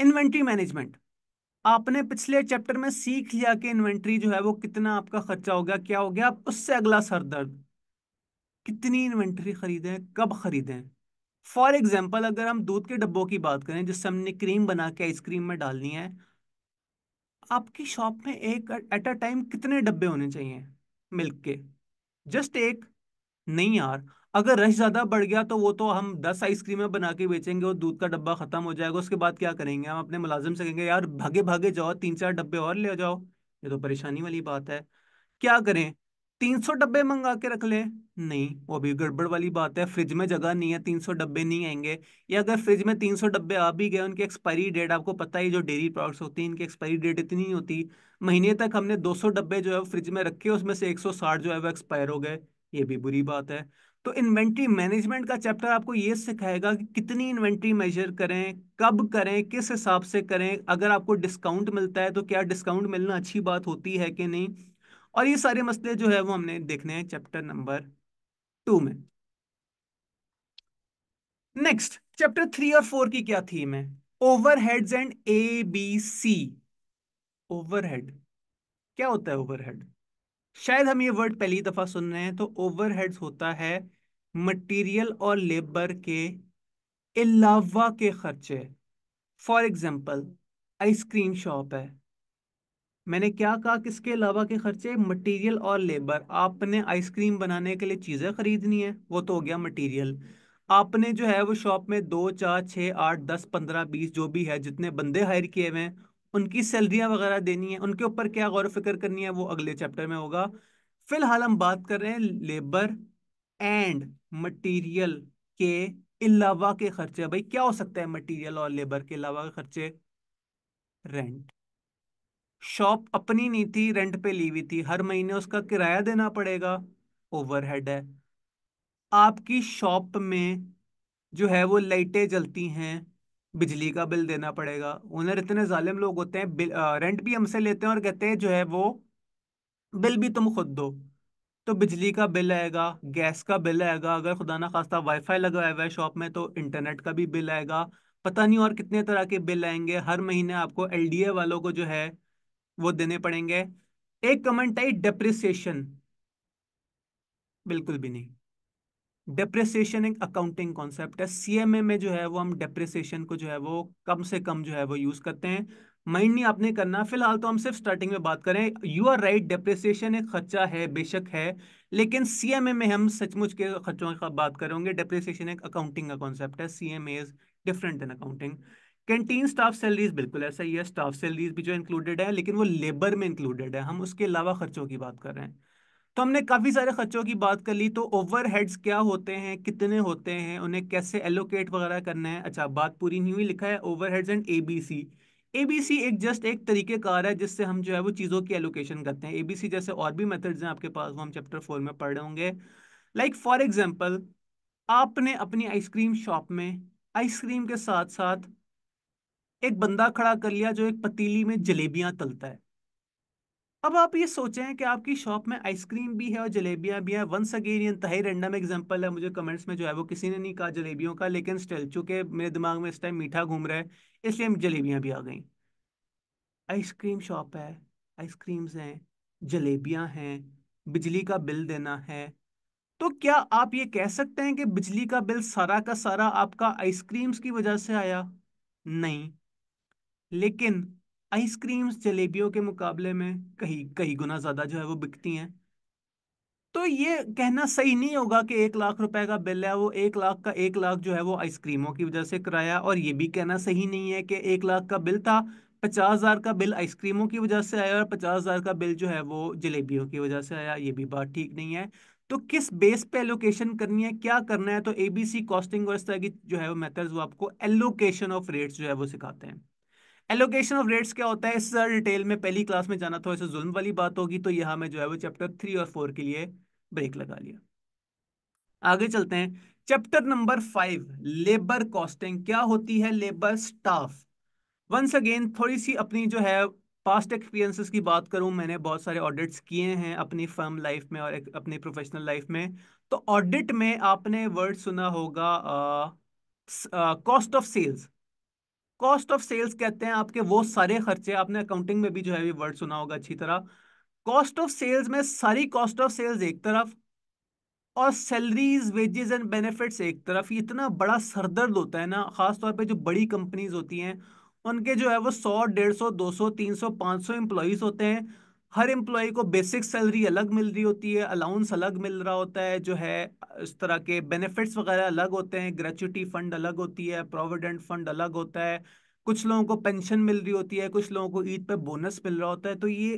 इन्वेंट्री मैनेजमेंट आपने पिछले चैप्टर में सीख लिया कि इन्वेंट्री जो है वो कितना आपका खर्चा हो गया क्या हो गया उससे अगला सर दर्द कितनी इन्वेंट्री खरीदें कब खरीदें फॉर एग्जाम्पल अगर हम दूध के डब्बों की बात करें जिससे हमने क्रीम बना के आइसक्रीम में डालनी है आपकी शॉप में एक एट अ टाइम कितने डब्बे होने चाहिए मिल्क के जस्ट एक नहीं यार अगर रश ज्यादा बढ़ गया तो वो तो हम दस आइसक्रीमें बना के बेचेंगे और दूध का डब्बा खत्म हो जाएगा उसके बाद क्या करेंगे हम अपने मुलाजिम से कहेंगे यार भागे भागे जाओ तीन चार डब्बे और ले जाओ ये तो परेशानी वाली बात है क्या करें तीन सौ डब्बे मंगा के रख ले नहीं वो भी गड़बड़ वाली बात है फ्रिज में जगह नहीं है तीन सौ डब्बे नहीं आएंगे या अगर फ्रिज में तीन सौ डब्बे आ भी गए उनकी एक्सपायरी डेट आपको पता ही जो डेयरी प्रोडक्ट्स होती हैं इनकी एक्सपायरी डेट इतनी नहीं होती महीने तक हमने दो सौ डब्बे जो है फ्रिज में रखे उसमें से एक सौ साठ जो है वो एक्सपायर हो गए ये भी बुरी बात है तो इन्वेंट्री मैनेजमेंट का चैप्टर आपको ये सिखाएगा कि कितनी इन्वेंट्री मेजर करें कब करें किस हिसाब से करें अगर आपको डिस्काउंट मिलता है तो क्या डिस्काउंट मिलना अच्छी बात होती है कि नहीं और ये सारे मसले जो है वो हमने देखने हैं चैप्टर नंबर टू में नेक्स्ट चैप्टर थ्री और फोर की क्या थीम है overheads and A B C overhead क्या होता है ओवरहेड शायद हम ये वर्ड पहली दफा सुन रहे हैं तो ओवरहेड्स होता है मटेरियल और लेबर के अलावा के खर्चे फॉर एग्जाम्पल आइसक्रीम शॉप है मैंने क्या कहा किसके अलावा के खर्चे मटेरियल और लेबर आपने आइसक्रीम बनाने के लिए चीज़ें खरीदनी है वो तो हो गया मटेरियल आपने जो है वो शॉप में दो चार छः आठ दस पंद्रह बीस जो भी है जितने बंदे हायर किए हुए हैं उनकी सैलरियाँ वगैरह देनी है उनके ऊपर क्या गौर फिक्र करनी है वो अगले चैप्टर में होगा फिलहाल हम बात कर रहे हैं लेबर एंड मटीरियल के अलावा के खर्चे भाई क्या हो सकता है मटीरियल और लेबर के अलावा के खर्चे रेंट शॉप अपनी नहीं थी रेंट पे ली हुई थी हर महीने उसका किराया देना पड़ेगा ओवरहेड है आपकी शॉप में जो है वो लाइटें जलती हैं बिजली का बिल देना पड़ेगा ओनर इतने जालिम लोग होते हैं बिल आ, रेंट भी हमसे लेते हैं और कहते हैं जो है वो बिल भी तुम खुद दो तो बिजली का बिल आएगा गैस का बिल आएगा अगर खुदा ना खास्ता वाईफाई लगाया हुआ है शॉप में तो इंटरनेट का भी बिल आएगा पता नहीं और कितने तरह के बिल आएंगे हर महीने आपको एलडीए वालों को जो है वो देने पड़ेंगे एक कमेंट आई डेप्रिसिएशन बिल्कुल भी नहीं डेप्रिसिएशन एक अकाउंटिंग कॉन्सेप्ट है सीएमए में जो है वो हम डेप्रिसिएशन को जो है वो कम से कम जो है वो यूज करते हैं माइंड नहीं आपने करना फिलहाल तो हम सिर्फ स्टार्टिंग में बात करें यू आर राइट डेप्रिसिएशन एक खर्चा है बेशक है लेकिन सीएमए में हम सचमुच के खर्चों की बात करेंगे डेप्रिसिएशन एक अकाउंटिंग का कॉन्सेप्ट है CMA is different in accounting canteen staff salaries बिल्कुल ऐसा ही है स्टाफ सैलरीज भी जो इंक्लूडेड है लेकिन वो लेबर में इंक्लूडेड है हम उसके अलावा खर्चों की बात कर रहे हैं तो हमने काफ़ी सारे खर्चों की बात कर ली तो ओवरहेड्स क्या होते हैं कितने होते हैं उन्हें कैसे एलोकेट वगैरह करना है अच्छा बात पूरी नहीं हुई लिखा है ओवरहेड्स एंड बी एबीसी एक जस्ट एक तरीकेकार है जिससे हम जो है वो चीज़ों की एलोकेशन करते हैं एबीसी जैसे और भी मेथड्स हैं आपके पास वो हम चैप्टर फोर में पढ़ रहे होंगे लाइक फॉर एग्जाम्पल आपने अपनी आइसक्रीम शॉप में आइसक्रीम के साथ साथ एक बंदा खड़ा कर लिया जो एक पतीली में जलेबियां तलता है अब आप ये सोचें कि आपकी शॉप में आइसक्रीम भी है और जलेबियां भी हैं वंस अगेन ये तहे रेंडम एग्जाम्पल है मुझे कमेंट्स में जो है वो किसी ने नहीं कहा जलेबियों का लेकिन स्टिल चूंकि मेरे दिमाग में इस टाइम मीठा घूम रहा है इसलिए जलेबियां भी आ गई आइसक्रीम शॉप है आइसक्रीम्स हैं जलेबियां हैं बिजली का बिल देना है तो क्या आप ये कह सकते हैं कि बिजली का बिल सारा का सारा आपका आइसक्रीम्स की वजह से आया नहीं लेकिन आइसक्रीम्स जलेबियों के मुकाबले में कहीं कहीं गुना ज़्यादा जो है वो बिकती हैं तो ये कहना सही नहीं होगा कि एक लाख रुपए का बिल है वो एक लाख का एक लाख जो है वो आइसक्रीमों की वजह से कराया और ये भी कहना सही नहीं है कि एक लाख का बिल था पचास हज़ार का बिल आइसक्रीमों की वजह से आया और पचास हज़ार का बिल जो है वो जलेबियों की वजह से आया ये भी बात ठीक नहीं है तो किस बेस पे एलोकेशन करनी है क्या करना है तो एबीसी कॉस्टिंग और इस तरह की जो है वो मेथड्स वो आपको एलोकेशन ऑफ रेट्स जो है वो सिखाते हैं एलोकेशन ऑफ रेट्स क्या होता है इस डिटेल में पहली क्लास में जाना थोड़ा सा जुल्म वाली बात होगी तो यहाँ में जो है वो चैप्टर थ्री और फोर के लिए ब्रेक लगा लिया आगे चलते हैं chapter number five labour costing क्या होती है लेबर स्टाफ वंस अगेन थोड़ी सी अपनी जो है पास्ट एक्सपीरियंसेस की बात करूं मैंने बहुत सारे ऑडिट्स किए हैं अपनी फर्म लाइफ में और अपनी प्रोफेशनल लाइफ में तो ऑडिट में आपने वर्ड सुना होगा cost of sales cost of sales कहते हैं आपके वो सारे खर्चे आपने अकाउंटिंग में भी जो है वर्ड सुना होगा अच्छी तरह कॉस्ट ऑफ सेल्स में सारी कॉस्ट ऑफ सेल्स एक तरफ और सैलरीज वेजेस एंड बेनिफिट्स एक तरफ इतना बड़ा सरदर्द होता है ना खास तौर पे जो बड़ी कंपनीज होती हैं उनके जो है वो सौ डेढ़ सौ दो सौ तीन सौ पाँच सौ एम्प्लॉयज़ होते हैं हर एम्प्लॉय को बेसिक सैलरी अलग मिल रही होती है अलाउंस अलग मिल रहा होता है जो है इस तरह के बेनिफिट्स वगैरह अलग होते हैं ग्रेचुटी फंड अलग होती है प्रोविडेंट फंड अलग होता है कुछ लोगों को पेंशन मिल रही होती है कुछ लोगों को ईद पे बोनस मिल रहा होता है तो ये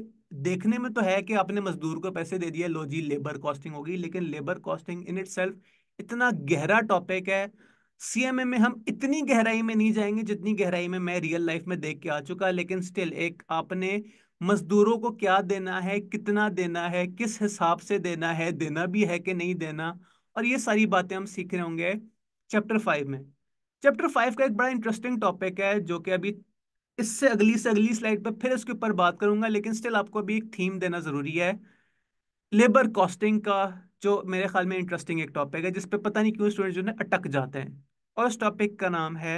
देखने में तो है कि आपने मजदूर को पैसे दे दिए लो जी लेबर कॉस्टिंग होगी लेकिन लेबर कॉस्टिंग इन इट इतना गहरा टॉपिक है सीएमए में हम इतनी गहराई में नहीं जाएंगे जितनी गहराई में मैं रियल लाइफ में देख के आ चुका लेकिन स्टिल एक आपने हम्म। मजदूरों को क्या देना है कितना देना है किस हिसाब से देना है देना भी है कि नहीं देना और ये सारी बातें हम सीख रहे होंगे चैप्टर फाइव में चैप्टर फाइव का एक बड़ा इंटरेस्टिंग टॉपिक है जो कि अभी इससे अगली से अगली स्लाइड पर फिर इसके ऊपर बात करूंगा लेकिन स्टिल आपको अभी एक थीम देना ज़रूरी है लेबर कॉस्टिंग का जो मेरे ख्याल में इंटरेस्टिंग एक टॉपिक है जिसपे पता नहीं क्यों स्टूडेंट जो है अटक जाते हैं और उस टॉपिक का नाम है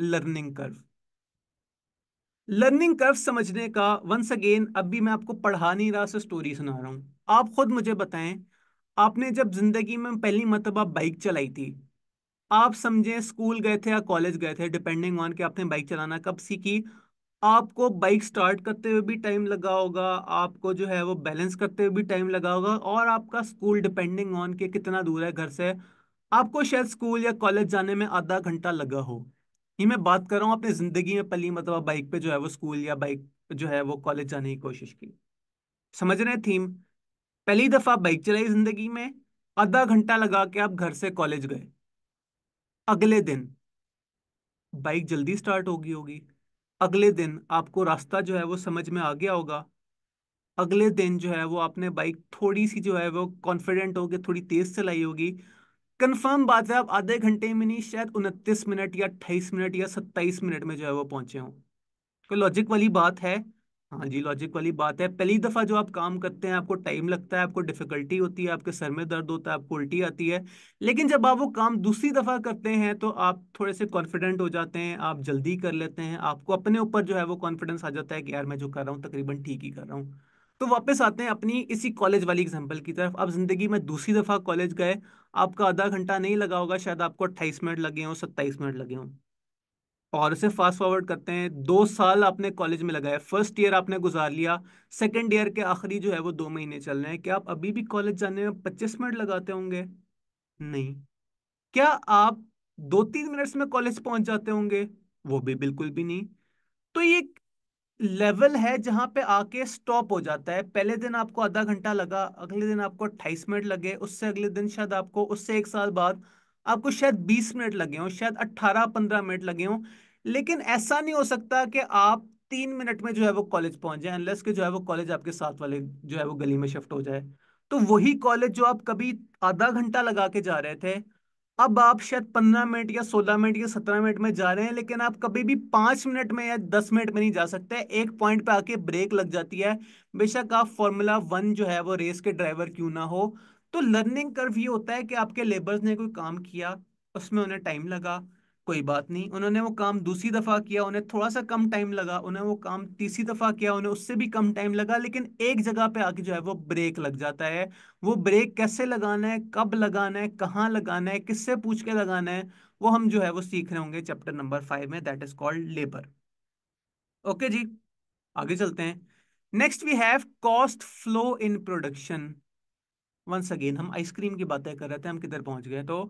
लर्निंग कर्व लर्निंग कर्व समझने का वंस अगेन अब भी मैं आपको पढ़ा नहीं रहा से स्टोरी सुना रहा हूँ आप खुद मुझे बताएं आपने जब जिंदगी में पहली मरतबा बाइक चलाई थी आप समझे स्कूल गए थे या कॉलेज गए थे डिपेंडिंग ऑन कि आपने बाइक चलाना कब सीखी आपको बाइक स्टार्ट करते हुए भी टाइम लगा होगा आपको जो है वो बैलेंस करते हुए भी टाइम लगा होगा और आपका स्कूल डिपेंडिंग ऑन कि कितना दूर है घर से आपको शायद स्कूल या कॉलेज जाने में आधा घंटा लगा हो ये मैं बात कर रहा हूँ अपनी जिंदगी में पहली मतलब बाइक पे जो है वो स्कूल या बाइक जो है वो कॉलेज जाने की कोशिश की समझ रहे थीम पहली दफा बाइक चलाई जिंदगी में आधा घंटा लगा के आप घर से कॉलेज गए अगले दिन बाइक जल्दी स्टार्ट होगी होगी अगले दिन आपको रास्ता जो है वो समझ में आ गया होगा अगले दिन जो है वो आपने बाइक थोड़ी सी जो है वो कॉन्फिडेंट होगी थोड़ी तेज चलाई होगी कंफर्म बात है आप आधे घंटे में नहीं शायद उनतीस मिनट या अट्ठाईस मिनट या सत्ताईस मिनट में जो है वो पहुंचे हों कोई लॉजिक वाली बात है हाँ जी लॉजिक वाली बात है पहली दफ़ा जो आप काम करते हैं आपको टाइम लगता है आपको डिफिकल्टी होती है आपके सर में दर्द होता है आपको उल्टी आती है लेकिन जब आप वो काम दूसरी दफ़ा करते हैं तो आप थोड़े से कॉन्फिडेंट हो जाते हैं आप जल्दी कर लेते हैं आपको अपने ऊपर जो है वो कॉन्फिडेंस आ जाता है कि यार मैं जो कर रहा हूँ तकरीबन ठीक ही कर रहा हूँ तो वापस आते हैं अपनी इसी कॉलेज वाली एग्जांपल की तरफ आप जिंदगी में दूसरी दफ़ा कॉलेज गए आपका आधा घंटा नहीं लगा होगा शायद आपको अट्ठाईस मिनट लगे हों सत्ताईस मिनट लगे हों और इसे फास्ट फॉरवर्ड करते हैं दो साल आपने कॉलेज में लगाया फर्स्ट ईयर आपने गुजार लिया सेकेंड ईयर के आखिरी जो है वो दो महीने चल रहे हैं क्या आप अभी भी कॉलेज जाने में पच्चीस मिनट लगाते होंगे नहीं क्या आप दो तीन मिनट्स में कॉलेज पहुंच जाते होंगे वो भी बिल्कुल भी नहीं तो ये लेवल है जहां पे आके स्टॉप हो जाता है पहले दिन आपको आधा घंटा लगा अगले दिन आपको अट्ठाईस मिनट लगे उससे अगले दिन शायद आपको उससे एक साल बाद आपको शायद बीस मिनट लगे हों शायद अट्ठारह पंद्रह मिनट लगे हों लेकिन ऐसा नहीं हो सकता कि आप तीन मिनट में जो है वो कॉलेज पहुंच जाए अनलेस के जो है वो कॉलेज आपके साथ वाले जो है वो गली में शिफ्ट हो जाए तो वही कॉलेज जो आप कभी आधा घंटा लगा के जा रहे थे अब आप शायद पंद्रह मिनट या सोलह मिनट या सत्रह मिनट में जा रहे हैं लेकिन आप कभी भी पांच मिनट में या दस मिनट में नहीं जा सकते एक पॉइंट पे आके ब्रेक लग जाती है बेशक आप फॉर्मूला वन जो है वो रेस के ड्राइवर क्यों ना हो तो लर्निंग कर्व ये होता है कि आपके लेबर्स ने कोई काम किया उसमें उन्हें टाइम लगा कोई बात नहीं उन्होंने वो काम दूसरी दफ़ा किया उन्हें थोड़ा सा कम टाइम लगा उन्हें वो काम तीसरी दफ़ा किया उन्हें उससे भी कम टाइम लगा लेकिन एक जगह पे आके जो है वो ब्रेक लग जाता है वो ब्रेक कैसे लगाना है कब लगाना है कहाँ लगाना है किससे पूछ के लगाना है वो हम जो है वो सीख रहे होंगे चैप्टर नंबर फाइव में that is called labour okay जी आगे चलते हैं next we have cost flow in production once again हम आइसक्रीम की बातें कर रहे थे हम किधर पहुंच गए तो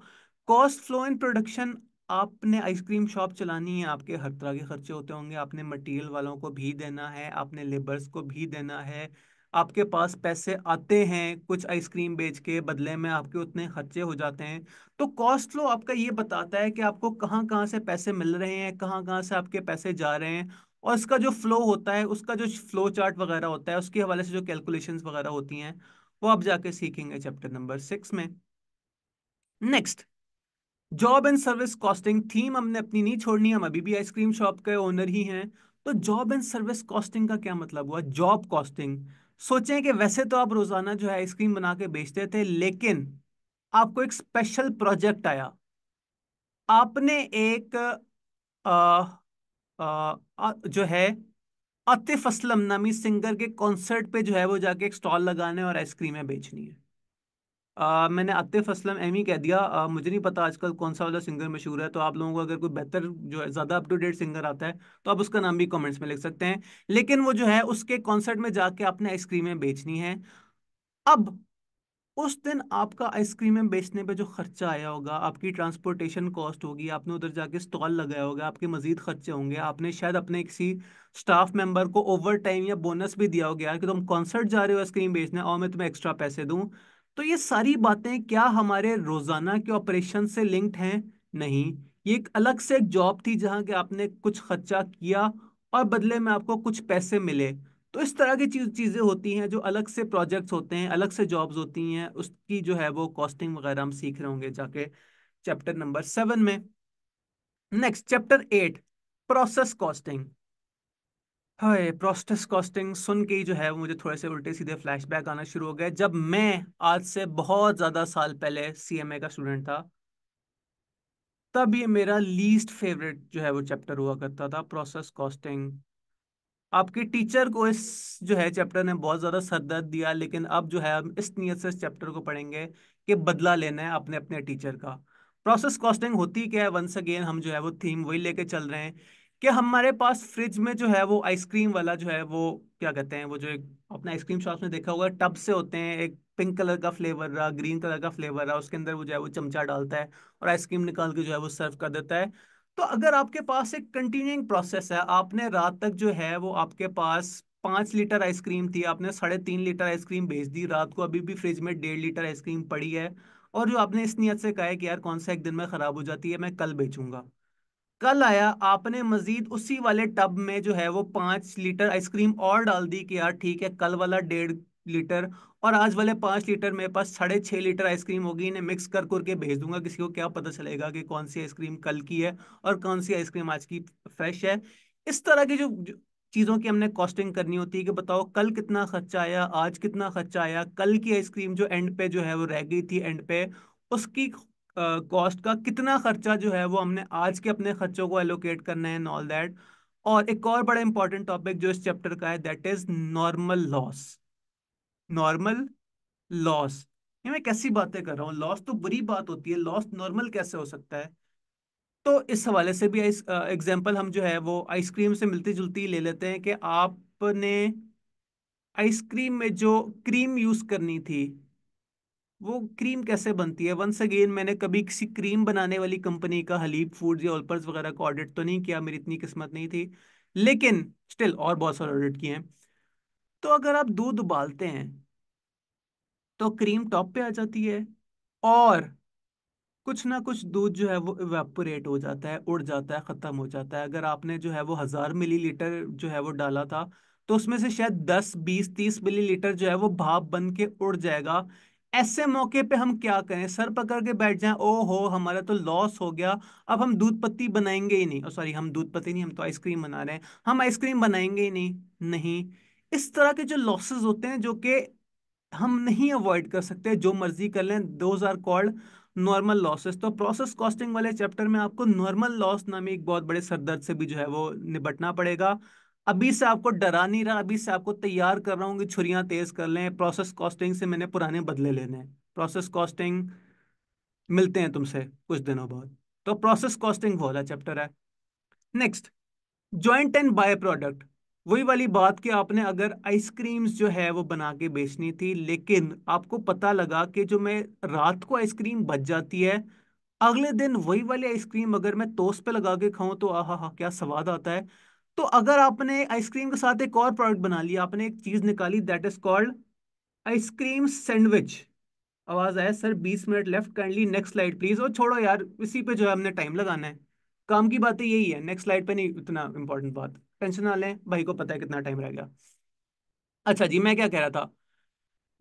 कॉस्ट फ्लो इन प्रोडक्शन आपने आइसक्रीम शॉप चलानी है आपके हर तरह के खर्चे होते होंगे आपने मटेरियल वालों को भी देना है आपने लेबर्स को भी देना है आपके पास पैसे आते हैं कुछ आइसक्रीम बेच के बदले में आपके उतने खर्चे हो जाते हैं तो कॉस्ट फ्लो आपका ये बताता है कि आपको कहाँ कहाँ से पैसे मिल रहे हैं कहाँ कहाँ से आपके पैसे जा रहे हैं और इसका जो फ्लो होता है उसका जो फ्लो चार्ट वगैरह होता है उसके हवाले से जो कैलकुलेशन वगैरह होती हैं वो आप जाके सीखेंगे चैप्टर नंबर सिक्स में next job and service costing theme हमने अपनी नहीं छोड़नी हम अभी भी आइसक्रीम शॉप के ओनर ही हैं तो जॉब एंड सर्विस कॉस्टिंग का क्या मतलब हुआ जॉब कॉस्टिंग सोचें कि वैसे तो आप रोजाना जो है आइसक्रीम बना के बेचते थे लेकिन आपको एक स्पेशल प्रोजेक्ट आया आपने एक आ, आ, आ, जो है आतिफ असलम नामी सिंगर के कॉन्सर्ट पे जो है वो जाके एक स्टॉल लगाने और आइसक्रीमें बेचनी है आ, मैंने आतिफ असलम एम ही कह दिया आ, मुझे नहीं पता आजकल कौन सा वाला सिंगर मशहूर है तो आप लोगों को अगर कोई बेहतर जो है ज़्यादा अप टू डेट सिंगर आता है तो आप उसका नाम भी कमेंट्स में लिख सकते हैं लेकिन वो जो है उसके कॉन्सर्ट में जाके आपने आइसक्रीमें बेचनी है अब उस दिन आपका आइसक्रीमें बेचने पर जो खर्चा आया होगा आपकी ट्रांसपोर्टेशन कॉस्ट होगी आपने उधर जाके स्टॉल लगाया होगा आपके मजीद खर्चे होंगे आपने शायद अपने किसी स्टाफ मेंबर को ओवर टाइम या बोनस भी दिया होगा कि तुम कॉन्सर्ट जा रहे हो आइसक्रीम बेचने और मैं तुम्हें एक्स्ट्रा पैसे दूँ तो ये सारी बातें क्या हमारे रोजाना के ऑपरेशन से लिंक्ड हैं नहीं ये एक अलग से एक जॉब थी जहां के आपने कुछ खर्चा किया और बदले में आपको कुछ पैसे मिले तो इस तरह की चीज चीज़ें होती हैं जो अलग से प्रोजेक्ट्स होते हैं अलग से जॉब्स होती हैं उसकी जो है वो कॉस्टिंग वगैरह हम सीख रहे होंगे जाके चैप्टर नंबर सेवन में next chapter eight process costing हाय प्रोस्टेस कॉस्टिंग सुन के ही जो है वो मुझे थोड़े से उल्टे सीधे फ्लैशबैक आना शुरू हो गए जब मैं आज से बहुत ज़्यादा साल पहले ए का स्टूडेंट था तब ये मेरा लीस्ट फेवरेट जो है वो चैप्टर हुआ करता था प्रोसेस कॉस्टिंग आपके टीचर को इस जो है चैप्टर ने बहुत ज़्यादा सरदर्द दिया लेकिन अब जो है हम इस नीयत से इस चैप्टर को पढ़ेंगे कि बदला लेना है अपने अपने टीचर का प्रोसेस कॉस्टिंग होती क्या है वंस अगेन हम जो है वो थीम वही लेके चल रहे हैं कि हमारे पास फ्रिज में जो है वो आइसक्रीम वाला जो है वो क्या कहते हैं वो जो एक अपने आइसक्रीम शॉप में देखा होगा टब से होते हैं एक पिंक कलर का फ्लेवर रहा ग्रीन कलर का फ्लेवर रहा उसके अंदर वो जो है वो चमचा डालता है और आइसक्रीम निकाल के जो है वो सर्व कर देता है तो अगर आपके पास एक कंटिन्यूइंग प्रोसेस है आपने रात तक जो है वो आपके पास पाँच लीटर आइसक्रीम थी आपने साढ़े तीन लीटर आइसक्रीम भेज दी रात को अभी भी फ्रिज में डेढ़ लीटर आइसक्रीम पड़ी है और जो आपने इस नीयत से कहा है कि यार कौन सा एक दिन में ख़राब हो जाती है मैं कल बेचूंगा कल आया आपने मजीद उसी वाले टब में जो है वो पांच लीटर आइसक्रीम और डाल दी कि यार ठीक है कल वाला डेढ़ लीटर और आज वाले पांच लीटर मेरे पास साढ़े छह लीटर आइसक्रीम होगी इन्हें मिक्स कर करके भेज दूंगा किसी को क्या पता चलेगा कि कौन सी आइसक्रीम कल की है और कौन सी आइसक्रीम आज की फ्रेश है इस तरह की जो, जो चीज़ों की हमने कॉस्टिंग करनी होती है कि बताओ कल कितना खर्चा आया आज कितना खर्चा आया कल की आइसक्रीम जो एंड पे जो है वो रह गई थी एंड पे उसकी कॉस्ट का कितना खर्चा जो है वो हमने आज के अपने खर्चों को एलोकेट करना है ऑल दैट और एक और बड़ा इंपॉर्टेंट टॉपिक जो इस चैप्टर का है that is normal loss normal loss ये मैं कैसी बातें कर रहा हूँ लॉस तो बुरी बात होती है लॉस नॉर्मल कैसे हो सकता है तो इस हवाले से भी एग्जाम्पल हम जो है वो आइसक्रीम से मिलती जुलती ले लेते हैं कि आपने आइसक्रीम में जो क्रीम यूज़ करनी थी वो क्रीम कैसे बनती है वंस अगेन मैंने कभी किसी क्रीम बनाने वाली कंपनी का हलीब फूड या ऑल्पर्स वगैरह का ऑडिट तो नहीं किया मेरी इतनी किस्मत नहीं थी लेकिन स्टिल और बहुत सारे ऑडिट किए हैं तो अगर आप दूध उबालते हैं तो क्रीम टॉप पे आ जाती है और कुछ ना कुछ दूध जो है वो इवेपोरेट हो जाता है उड़ जाता है ख़त्म हो जाता है अगर आपने जो है वो हज़ार मिली जो है वो डाला था तो उसमें से शायद दस बीस तीस मिली जो है वो भाप बन के उड़ जाएगा ऐसे मौके पे हम क्या करें सर पकड़ के बैठ जाएं ओ हो हमारा तो लॉस हो गया अब हम दूध पत्ती बनाएंगे ही नहीं सॉरी हम दूध पत्ती नहीं हम तो आइसक्रीम बना रहे हैं हम आइसक्रीम बनाएंगे ही नहीं नहीं इस तरह के जो लॉसेस होते हैं जो कि हम नहीं अवॉइड कर सकते जो मर्जी कर लें those are called normal losses तो प्रोसेस कॉस्टिंग वाले चैप्टर में आपको नॉर्मल लॉस नामी एक बहुत बड़े सरदर्द से भी जो है वो निपटना पड़ेगा अभी से आपको डरा नहीं रहा अभी से आपको तैयार कर रहा हूँ कि छुरियाँ तेज कर लें प्रोसेस कॉस्टिंग से मैंने पुराने बदले लेने हैं प्रोसेस कॉस्टिंग मिलते हैं तुमसे कुछ दिनों बाद तो प्रोसेस कॉस्टिंग वाला चैप्टर है next joint and by product वही वाली बात कि आपने अगर आइसक्रीम्स जो है वो बना के बेचनी थी लेकिन आपको पता लगा कि जो मैं रात को आइसक्रीम बच जाती है अगले दिन वही वाली आइसक्रीम अगर मैं टोस्ट पे लगा के खाऊं तो आहा हा क्या स्वाद आता है तो अगर आपने आइसक्रीम के साथ एक और प्रोडक्ट बना लिया आपने एक चीज निकाली that is called ice cream sandwich आवाज आया सर बीस minute left kindly next slide please और छोड़ो यार इसी पे जो है हमने टाइम लगाना है काम की बात यही है नेक्स्ट स्लाइड पे नहीं इतना इंपॉर्टेंट बात टेंशन ना लें भाई को पता है कितना टाइम रह गया अच्छा जी मैं क्या कह रहा था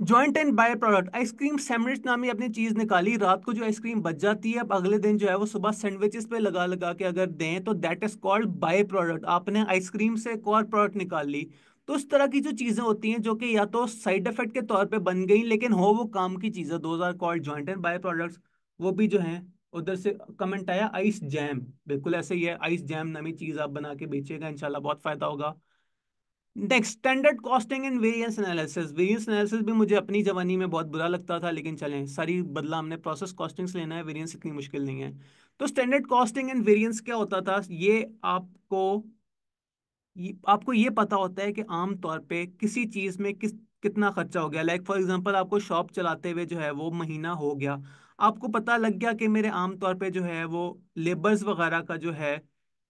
joint and by product ice cream sandwich नामी अपनी चीज़ निकाली रात को जो आइसक्रीम बच जाती है अब अगले दिन जो है वो सुबह सैंडविचेस पे लगा लगा के अगर दें तो that is called by product आपने आइसक्रीम से एक और प्रोडक्ट निकाल ली तो उस तरह की जो चीज़ें होती हैं जो कि या तो साइड इफेक्ट के तौर पर बन गई लेकिन हो वो काम की चीज़ें दो are called joint and by product वो भी जो है उधर से कमेंट आया आइस जैम बिल्कुल ऐसे ही है आइस जैम नामी चीज़ आप बना के बेचेगा इनशाला बहुत फ़ायदा होगा next standard costing and variance analysis variance analysis भी मुझे अपनी जवानी में बहुत बुरा लगता था लेकिन चलें सारी बदला हमने प्रोसेस कॉस्टिंग्स लेना है वेरिएंस इतनी मुश्किल नहीं है तो स्टैंडर्ड कॉस्टिंग एंड वेरिएंस क्या होता था ये आपको ये, आपको ये पता होता है कि आम तौर पे किसी चीज़ में किस कितना खर्चा हो गया लाइक फॉर एग्जाम्पल आपको शॉप चलाते हुए जो है वो महीना हो गया आपको पता लग गया कि मेरे आमतौर पर जो है वो लेबर्स वगैरह का जो है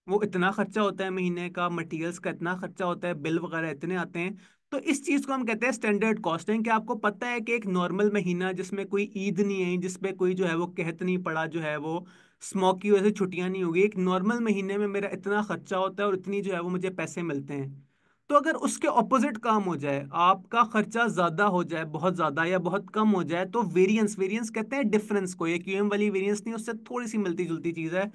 वो इतना खर्चा होता है महीने का मटेरियल्स का इतना खर्चा होता है बिल वगैरह इतने आते हैं तो इस चीज़ को हम कहते हैं स्टैंडर्ड कॉस्टिंग कि आपको पता है कि एक नॉर्मल महीना जिसमें कोई ईद नहीं आई जिसपे कोई जो है वो कहत नहीं पड़ा जो है वो स्मोक की वजह से छुट्टियाँ नहीं होगी एक नॉर्मल महीने में मेरा इतना खर्चा होता है और इतनी जो है वो मुझे पैसे मिलते हैं तो अगर उसके ऑपोजिट काम हो जाए आपका खर्चा ज़्यादा हो जाए बहुत ज़्यादा या बहुत कम हो जाए तो वेरियंस वेरियंस कहते हैं डिफरेंस को ये क्यूएम वाली वेरियंस नहीं उससे थोड़ी सी मिलती जुलती चीज़ है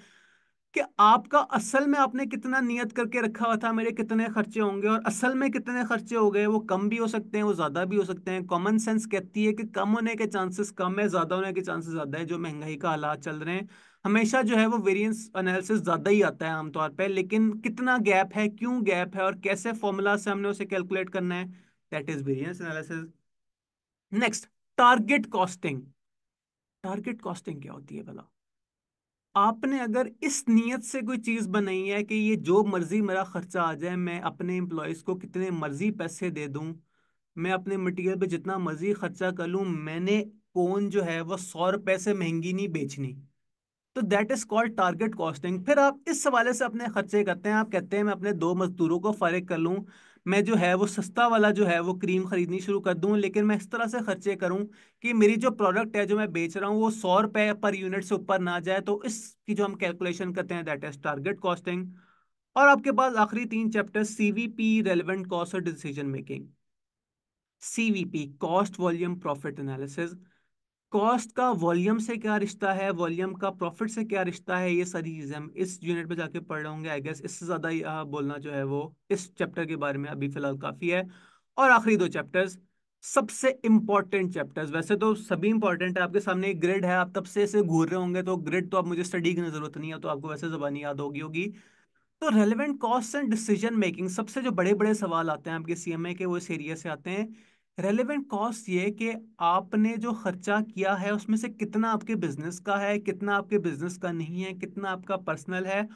कि आपका असल में आपने कितना नियत करके रखा हुआ था मेरे कितने खर्चे होंगे और असल में कितने खर्चे हो गए वो कम भी हो सकते हैं वो ज़्यादा भी हो सकते हैं कॉमन सेंस कहती है कि कम होने के चांसेस कम है ज़्यादा होने के चांसेस ज़्यादा है जो महंगाई का हालात चल रहे हैं हमेशा जो है वो वेरियंस एनालिसिस ज़्यादा ही आता है आमतौर पर लेकिन कितना गैप है क्यों गैप है और कैसे फॉर्मूला से हमने उसे कैलकुलेट करना है that is variance analysis next target costing target costing क्या होती है भला आपने अगर इस नीयत से कोई चीज़ बनाई है कि ये जो मर्ज़ी मेरा ख़र्चा आ जाए मैं अपने एम्प्लॉयज़ को कितने मर्ज़ी पैसे दे दूँ मैं अपने मटेरियल पे जितना मर्ज़ी ख़र्चा कर लूँ मैंने कौन जो है वो सौ रुपए से महंगी नहीं बेचनी तो that is called target costing फिर आप इस हवाले से अपने ख़र्चे करते हैं आप कहते हैं मैं अपने दो मजदूरों को फ़र्क कर लूँ मैं जो है वो सस्ता वाला जो है वो क्रीम खरीदनी शुरू कर दूं लेकिन मैं इस तरह से खर्चे करूं कि मेरी जो प्रोडक्ट है जो मैं बेच रहा हूं वो सौ रुपए पर यूनिट से ऊपर ना जाए तो इसकी जो हम कैलकुलेशन करते हैं दैट इज टारगेट कॉस्टिंग और आपके पास आखिरी तीन चैप्टर सीवीपी रेलिवेंट कॉस्ट और decision making CVP cost volume profit analysis cost का वॉल्यूम से क्या रिश्ता है वॉल्यूम का प्रॉफिट से क्या रिश्ता है ये सारी चीज़ें हम इस यूनिट पे जाके पढ़ रहे होंगे आई गेस इससे ज़्यादा बोलना जो है वो इस चैप्टर के बारे में अभी फ़िलहाल काफ़ी है और आखिरी दो चैप्टर्स सबसे इंपॉर्टेंट चैप्टर्स वैसे तो सभी इंपॉर्टेंट है आपके सामने एक ग्रिड है आप तब से इसे घूर रहे होंगे तो ग्रिड तो आप मुझे स्टडी की जरूरत नहीं है तो आपको वैसे जबानी याद होगी होगी तो relevant cost and decision making सबसे जो बड़े बड़े सवाल आते हैं आपके सीएमए के वो इस एरिया से आते हैं रेलेवेंट कॉस्ट ये कि आपने जो खर्चा किया है उसमें से कितना आपके बिजनेस का है कितना आपके बिजनेस का नहीं है कितना आपका पर्सनल है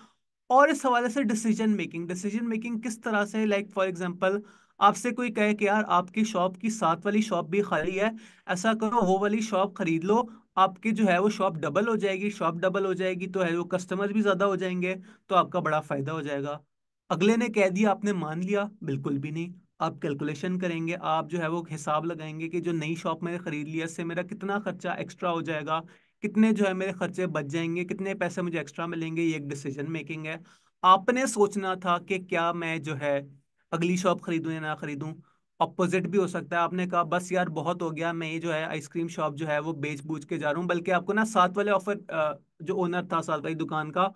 और इस हवाले से डिसीजन मेकिंग डिसीजन मेकिंग किस तरह से लाइक फॉर एग्जांपल आपसे कोई कहे कि यार आपकी शॉप की सात वाली शॉप भी खाली है ऐसा करो वो वाली शॉप खरीद लो आपकी जो है वो शॉप डबल हो जाएगी शॉप डबल हो जाएगी तो है वो कस्टमर भी ज़्यादा हो जाएंगे तो आपका बड़ा फ़ायदा हो जाएगा अगले ने कह दिया आपने मान लिया बिल्कुल भी नहीं आप कैलकुलेशन करेंगे आप जो है वो हिसाब लगाएंगे कि जो नई शॉप मैंने खरीद लिया इससे मेरा कितना खर्चा एक्स्ट्रा हो जाएगा कितने जो है मेरे खर्चे बच जाएंगे कितने पैसे मुझे एक्स्ट्रा मिलेंगे ये एक डिसीजन मेकिंग है आपने सोचना था कि क्या मैं जो है अगली शॉप खरीदूँ या ना खरीदूँ अपोजिट भी हो सकता है आपने कहा बस यार बहुत हो गया मैं ये जो है आइसक्रीम शॉप जो है वो बेच बूझ के जा रहा हूँ बल्कि आपको ना साथ वाले ऑफर जो ओनर था साथ वाली दुकान का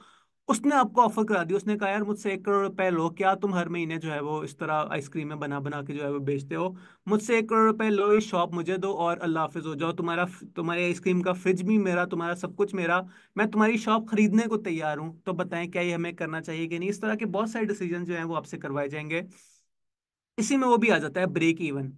उसने आपको ऑफर करा दिया उसने कहा यार मुझसे एक करोड़ रुपए लो क्या तुम हर महीने जो है वो इस तरह आइसक्रीम में बना बना के जो है वो बेचते हो मुझसे एक करोड़ रुपए लो ये शॉप मुझे दो और अल्लाह हाफिज हो जाओ तुम्हारा तुम्हारी आइसक्रीम का फ्रिज भी मेरा तुम्हारा सब कुछ मेरा मैं तुम्हारी शॉप खरीदने को तैयार हूँ तो बताएं क्या ये हमें करना चाहिए कि नहीं इस तरह के बहुत सारे डिसीजन जो है वो आपसे करवाए जाएंगे इसी में वो भी आ जाता है ब्रेक इवन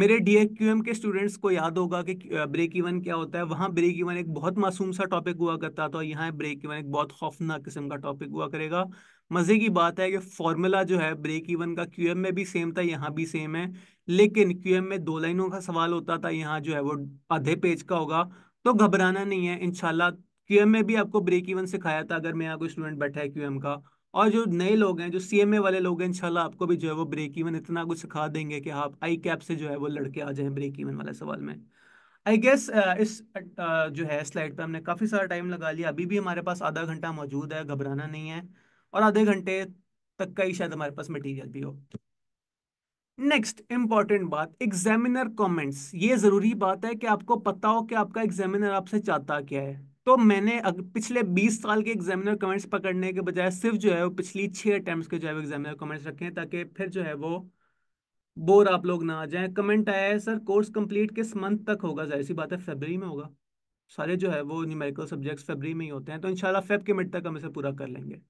मेरे डीएक्यूएम के स्टूडेंट्स को याद होगा कि ब्रेक इवन क्या होता है वहाँ ब्रेक इवन एक बहुत मासूम सा टॉपिक हुआ करता था यहाँ ब्रेक इवन एक बहुत खौफनाक किस्म का टॉपिक हुआ करेगा मज़े की बात है कि फॉर्मूला जो है ब्रेक इवन का क्यूएम में भी सेम था यहाँ भी सेम है लेकिन क्यूएम में दो लाइनों का सवाल होता था यहाँ जो है वो आधे पेज का होगा तो घबराना नहीं है इनशाला क्यूएम में भी आपको ब्रेक इवन सिखाया था अगर मेरा कोई स्टूडेंट बैठा है क्यूएम का और जो नए लोग हैं जो सी एम ए वाले लोग हैं इंशाल्लाह आपको भी जो है वो ब्रेक इवन इतना कुछ सिखा देंगे कि आप आई कैप से जो है वो लड़के आ जाएं ब्रेक इवन वाले सवाल में आई गेस uh, इस uh, जो है स्लाइड पे हमने काफ़ी सारा टाइम लगा लिया अभी भी हमारे पास आधा घंटा मौजूद है घबराना नहीं है और आधे घंटे तक का ही शायद हमारे पास मटीरियल भी हो नेक्स्ट इंपॉर्टेंट बात एग्जामिनर कमेंट्स ये ज़रूरी बात है कि आपको पता हो कि आपका एग्जामिनर आपसे चाहता क्या है तो मैंने अगर पिछले 20 साल के एग्जामिनर कमेंट्स पकड़ने के बजाय सिर्फ जो है वो पिछली छः अटैम्प्ट के जो है एग्जामिनर कमेंट्स रखे हैं ताकि फिर जो है वो बोर आप लोग ना आ जाए कमेंट आया है सर कोर्स कंप्लीट किस मंथ तक होगा जाहिर सी बात है फेबरी में होगा सारे जो है वो न्यूमेरिकल सब्जेक्ट्स फेबरी में ही होते हैं तो इंशाल्लाह फेब के मिड तक हम इसे पूरा कर लेंगे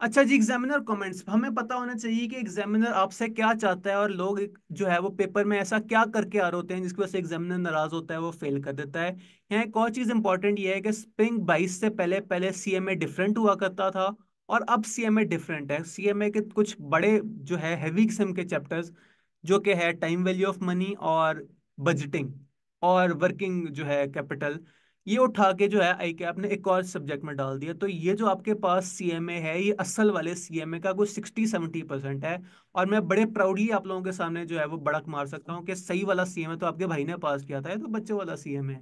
अच्छा जी एग्जामिनर कमेंट्स हमें पता होना चाहिए कि एग्जामिनर आपसे क्या चाहता है और लोग जो है वो पेपर में ऐसा क्या करके आ रहे होते हैं जिसकी वजह से एग्जामिनर नाराज होता है वो फेल कर देता है यहाँ एक और चीज़ इंपॉर्टेंट ये है कि स्प्रिंग बाईस से पहले पहले सी डिफरेंट हुआ करता था और अब सी डिफरेंट है सी के कुछ बड़े जो है हैवी किस्म के चैप्टर्स जो कि है टाइम वैल्यू ऑफ मनी और बजटिंग और वर्किंग जो है कैपिटल ये उठा के जो है आई कैप ने एक और सब्जेक्ट में डाल दिया तो ये जो आपके पास सी एम ए है ये असल वाले सी एम ए का कुछ सिक्सटी सेवेंटी परसेंट है और मैं बड़े प्राउडली आप लोगों के सामने जो है वो बड़क मार सकता हूँ कि सही वाला सी एम ए तो आपके भाई ने पास किया था ये तो बच्चों वाला सी एम ए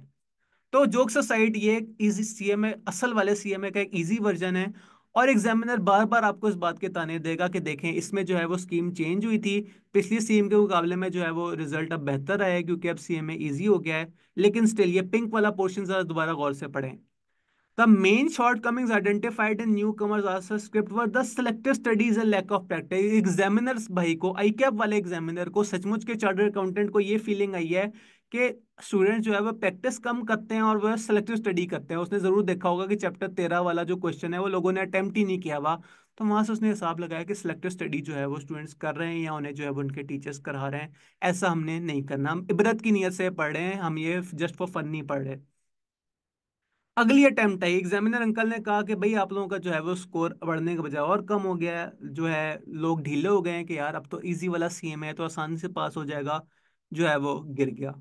तो जोक्स साइड ये इजी सी एम ए असल वाले सी एम ए का एक ईजी वर्जन है और एग्जामिनर बार बार आपको इस बात के ताने देगा कि देखें इसमें जो है वो स्कीम चेंज हुई थी पिछली सीएम के मुकाबले में जो है वो रिजल्ट अब बेहतर आया क्योंकि अब सीएम में ईजी हो गया है लेकिन स्टिल ये पिंक वाला पोर्शन ज़रा दोबारा गौर से पढ़ें The main shortcomings identified in newcomers answer script were the selective studies and lack of practice examiners भाई को आई वाले एग्जामिनर को सचमुच के चार्टर अकाउंटेंट को ये फीलिंग आई है कि स्टूडेंट जो है वो प्रैक्टिस कम करते हैं और वह सेलेक्टिव स्टडी करते हैं उसने ज़रूर देखा होगा कि चैप्टर तेरह वाला जो क्वेश्चन है वो लोगों ने अटैम्प्ट ही नहीं किया हुआ तो वहाँ से उसने हिसाब लगाया कि सिलेक्टिव स्टडी जो है वो स्टूडेंट्स कर रहे हैं या उन्हें जो है वो उनके टीचर्स करा रहे हैं ऐसा हमने नहीं करना हम इबरत की नीयत से पढ़ रहे हैं हम ये जस्ट फॉर फन नहीं पढ़ रहे अगली अटैम्प्ट है एग्जामिनर अंकल ने कहा कि भाई आप लोगों का जो है वो स्कोर बढ़ने के बजाय और कम हो गया है जो है लोग ढीले हो गए हैं कि यार अब तो इजी वाला सीएम है तो आसानी से पास हो जाएगा जो है वो गिर गया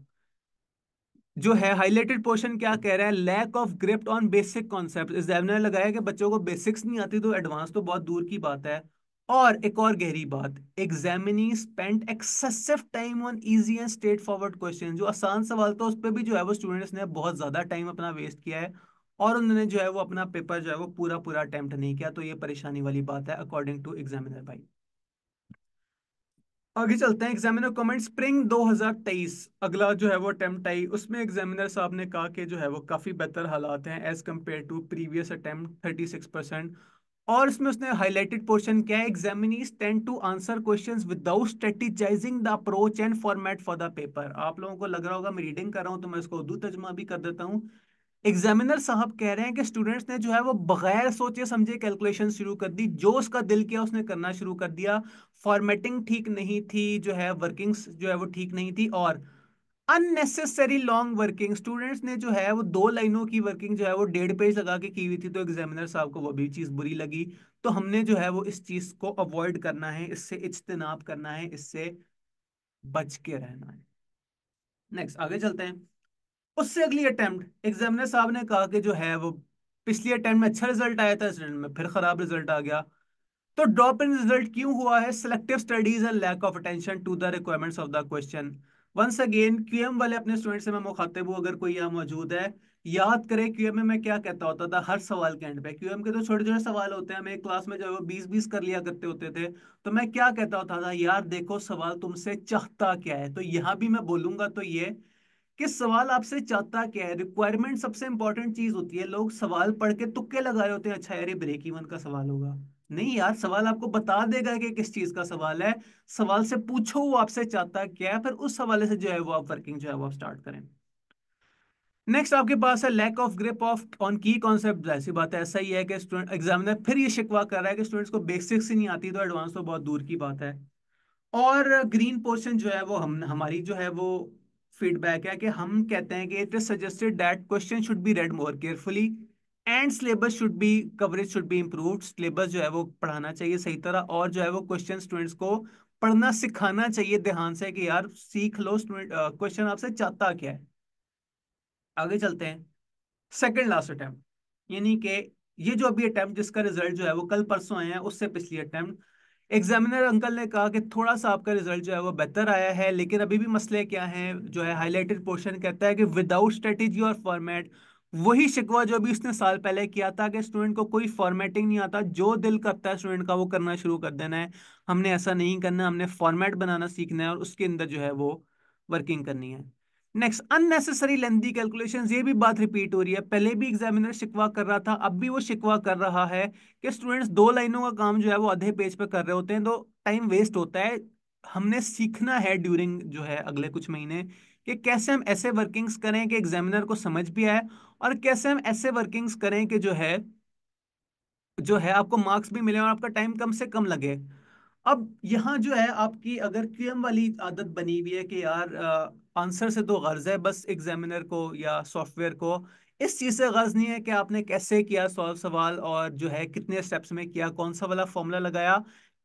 जो है हाईलाइटेड पोर्शन क्या कह रहा है lack of grip on basic concept examiner लगाया कि बच्चों को बेसिक्स नहीं आती तो एडवांस तो बहुत दूर की बात है और एक और गहरी बात examinee spend excessive time on easy and straightforward question जो आसान सवाल था उस पर भी जो है वो स्टूडेंट्स ने बहुत ज़्यादा टाइम अपना वेस्ट किया है और उन्होंने जो है वो अपना पेपर जो है वो पूरा पूरा अटैम्प्ट नहीं किया तो ये परेशानी वाली बात है अकॉर्डिंग टू एग्जामिनर भाई आगे चलते हैं एग्जामिनर कमेंट स्प्रिंग 2023 अगला जो है वो अटेम्प्ट आई उसमें एग्जामिनर साहब ने कहा कि जो है वो काफ़ी बेहतर हालात हैं as compare to previous attempt 36 percent और इसमें उसने हाईलाइटेड पोर्शन क्या है examinees tend to answer questions without strategizing the approach and format for the paper आप लोगों को लग रहा होगा मैं रीडिंग कर रहा हूँ तो मैं इसको उर्दू तर्जमा भी कर देता हूँ एग्जामिनर साहब कह रहे हैं कि स्टूडेंट्स ने जो है वो बगैर सोचे समझे कैलकुलेशन शुरू कर दी जो उसका दिल किया उसने करना शुरू कर दिया फॉर्मेटिंग ठीक नहीं थी जो है वर्किंग्स जो है वो ठीक नहीं थी और अननेसेसरी लॉन्ग वर्किंग स्टूडेंट्स ने जो है वो दो लाइनों की वर्किंग जो है वो डेढ़ पेज लगा के की हुई थी तो एग्जामिनर साहब को वो भी चीज़ बुरी लगी तो हमने जो है वो इस चीज़ को अवॉइड करना है इससे इज्तनाब करना है इससे बच के रहना है नेक्स्ट आगे चलते हैं उससे अगली अटैम्प्ट एग्जामिनर साहब ने कहा कि जो है वो पिछली अटैम्प्ट में अच्छा रिजल्ट आया था स्टूडेंट में फिर खराब रिजल्ट आ गया तो ड्रॉप इन रिजल्ट क्यों हुआ है selective studies and lack of attention to the requirements of the question once again QM वाले अपने स्टूडेंट से मैं मुखातिब हूँ अगर कोई यहाँ मौजूद है याद करें क्यूएम में मैं क्या कहता होता था हर सवाल के एंड पे क्यूएम के तो छोटे छोटे सवाल होते हैं हम एक क्लास में जो है बीस बीस कर लिया करते होते थे तो मैं क्या कहता होता था यार देखो सवाल तुमसे चाहता क्या है तो यहाँ भी मैं बोलूंगा तो ये कि सवाल आपसे चाहता क्या है रिक्वायरमेंट सबसे इंपॉर्टेंट चीज होती है लोग सवाल पढ़ के तुक्के लगाए होते हैं अच्छा यार ये ब्रेक इवन का सवाल होगा नहीं यार सवाल आपको बता देगा कि किस चीज का सवाल है सवाल से पूछो वो आपसे चाहता क्या है फिर उस हवाले से जो है वो आप वर्किंग जो है वो आप स्टार्ट करें नेक्स्ट आपके पास है lack of grip of on key concept ऐसी बात है ऐसा ही है कि स्टूडेंट एग्जामिनर फिर ये शिकवा कर रहा है कि स्टूडेंट्स को बेसिक्स ही नहीं आती तो एडवांस तो बहुत दूर की बात है और ग्रीन पोर्शन जो है वो हम हमारी जो है वो फीडबैक है कि हम कहते हैं कि it is suggested that question should be read more carefully and syllabus should be coverage should be improve syllabus जो है वो पढ़ाना चाहिए सही तरह और जो है वो क्वेश्चन स्टूडेंट्स को पढ़ना सिखाना चाहिए ध्यान से कि यार सीख लो स्टूडेंट क्वेश्चन आपसे चाहता क्या है आगे चलते हैं सेकेंड लास्ट अटैम्प्ट यानी कि ये जो अभी अटैम्प्ट जिसका रिजल्ट जो है वो कल परसों आए हैं उससे पिछली अटैम्प्ट एग्जामिनर अंकल ने कहा कि थोड़ा सा आपका रिजल्ट जो है वो बेहतर आया है लेकिन अभी भी मसले क्या हैं जो है हाईलाइटेड पोर्शन कहता है कि विदाउट स्ट्रेटेजी और फॉर्मेट वही शिकवा जो अभी उसने साल पहले किया था कि स्टूडेंट को कोई फॉर्मेटिंग नहीं आता जो दिल करता है स्टूडेंट का वो करना शुरू कर देना है हमने ऐसा नहीं करना हमने फॉर्मेट बनाना सीखना है और उसके अंदर जो है वो वर्किंग करनी है नेक्स्ट अननेसेसरी लेंदी कैलकुलेशन ये भी बात रिपीट हो रही है पहले भी एग्जामिनर शिकवा कर रहा था अब भी वो शिकवा कर रहा है कि स्टूडेंट्स दो लाइनों का काम जो है वो आधे पेज पर कर रहे होते हैं तो टाइम वेस्ट होता है हमने सीखना है ड्यूरिंग जो है अगले कुछ महीने कि कैसे हम ऐसे वर्किंग्स करें कि एग्जामिनर को समझ भी आए और कैसे हम ऐसे वर्किंग्स करें कि जो है जो है आपको मार्क्स भी मिले और आपका टाइम कम से कम लगे अब यहाँ जो है आपकी अगर क्यूएम वाली आदत बनी हुई है कि यार आ, आंसर से तो गर्ज है बस एग्जामिनर को या सॉफ्टवेयर को इस चीज़ से गर्ज नहीं है कि आपने कैसे किया सॉल्व सवाल और जो है कितने स्टेप्स में किया कौन सा वाला फॉर्मूला लगाया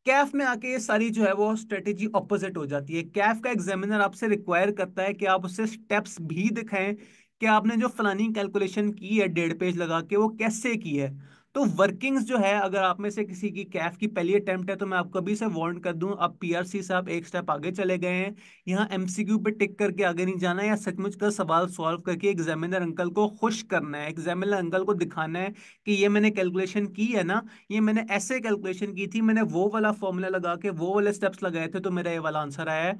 कैफ में आके ये सारी जो है वो स्ट्रेटेजी ऑपोजिट हो जाती है कैफ का एग्जामिनर आपसे रिक्वायर करता है कि आप उससे स्टेप्स भी दिखाएं कि आपने जो फलानी कैलकुलेशन की है डेढ़ पेज लगा के वो कैसे की है तो वर्किंग्स जो है अगर आप में से किसी की कैफ की पहली अटेम्प्ट है तो मैं आपको अभी से वार्न कर दूं अब पीआरसी सी साहब एक स्टेप आगे चले गए हैं यहाँ एमसीक्यू पे टिक करके आगे नहीं जाना या सचमुच का सवाल सॉल्व करके एग्जामिनर अंकल को खुश करना है एग्जामिनर अंकल को दिखाना है कि ये मैंने कैलकुलेशन की है ना ये मैंने ऐसे कैलकुलेशन की थी मैंने वो वाला फॉर्मूला लगा के वो वाले स्टेप्स लगाए थे तो मेरा ये वाला आंसर आया है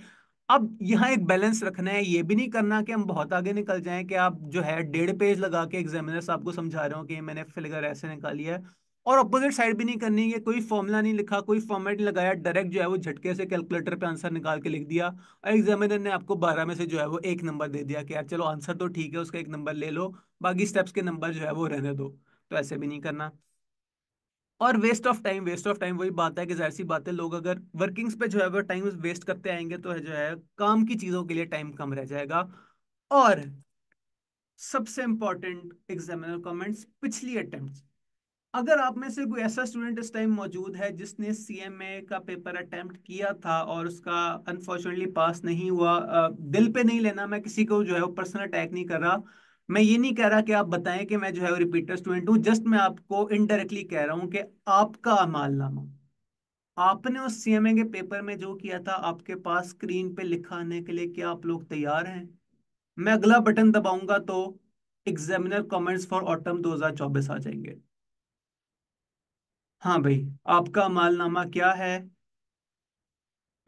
अब यहाँ एक बैलेंस रखना है ये भी नहीं करना कि हम बहुत आगे निकल जाएं कि आप जो है डेढ़ पेज लगा के एग्जामिनर साहब को समझा रहे हो कि मैंने फिलगर ऐसे निकाली है और अपोजिट साइड भी नहीं करनी है कोई फॉर्मूला नहीं लिखा कोई फॉर्मेट नहीं लगाया डायरेक्ट जो है वो झटके से कैलकुलेटर पे आंसर निकाल के लिख दिया और एग्जामिनर ने आपको बारह में से जो है वो एक नंबर दे दिया कि यार चलो आंसर तो ठीक है उसका एक नंबर ले लो बाकी स्टेप्स के नंबर जो है वो रहने दो तो ऐसे भी नहीं करना और waste of time waste of time वही बात है कि जाहिर सी बात है लोग अगर वर्किंग्स पे जो है वो टाइम वेस्ट करते आएंगे तो है जो है काम की चीज़ों के लिए टाइम कम रह जाएगा और सबसे इंपॉर्टेंट एग्जामिनर कमेंट्स पिछली अटेम्प्ट अगर आप में से कोई ऐसा स्टूडेंट इस टाइम मौजूद है जिसने सीएमए का पेपर अटैम्प्ट किया था और उसका अनफॉर्चुनेटली पास नहीं हुआ दिल पे नहीं लेना मैं किसी को जो है वो पर्सनल अटैक नहीं कर रहा मैं ये नहीं कह रहा कि आप बताएं कि मैं जो है वो रिपीटर स्टूडेंट हूँ जस्ट मैं आपको इनडायरेक्टली कह रहा हूं कि आपका नामा आपने उस सीएमए के पेपर में जो किया था आपके पास स्क्रीन पे लिखा आने के लिए क्या आप लोग तैयार हैं मैं अगला बटन दबाऊंगा तो एग्जामिनर कमेंट्स फॉर ऑटम 2024 आ जाएंगे हाँ भाई आपका मालनामा क्या है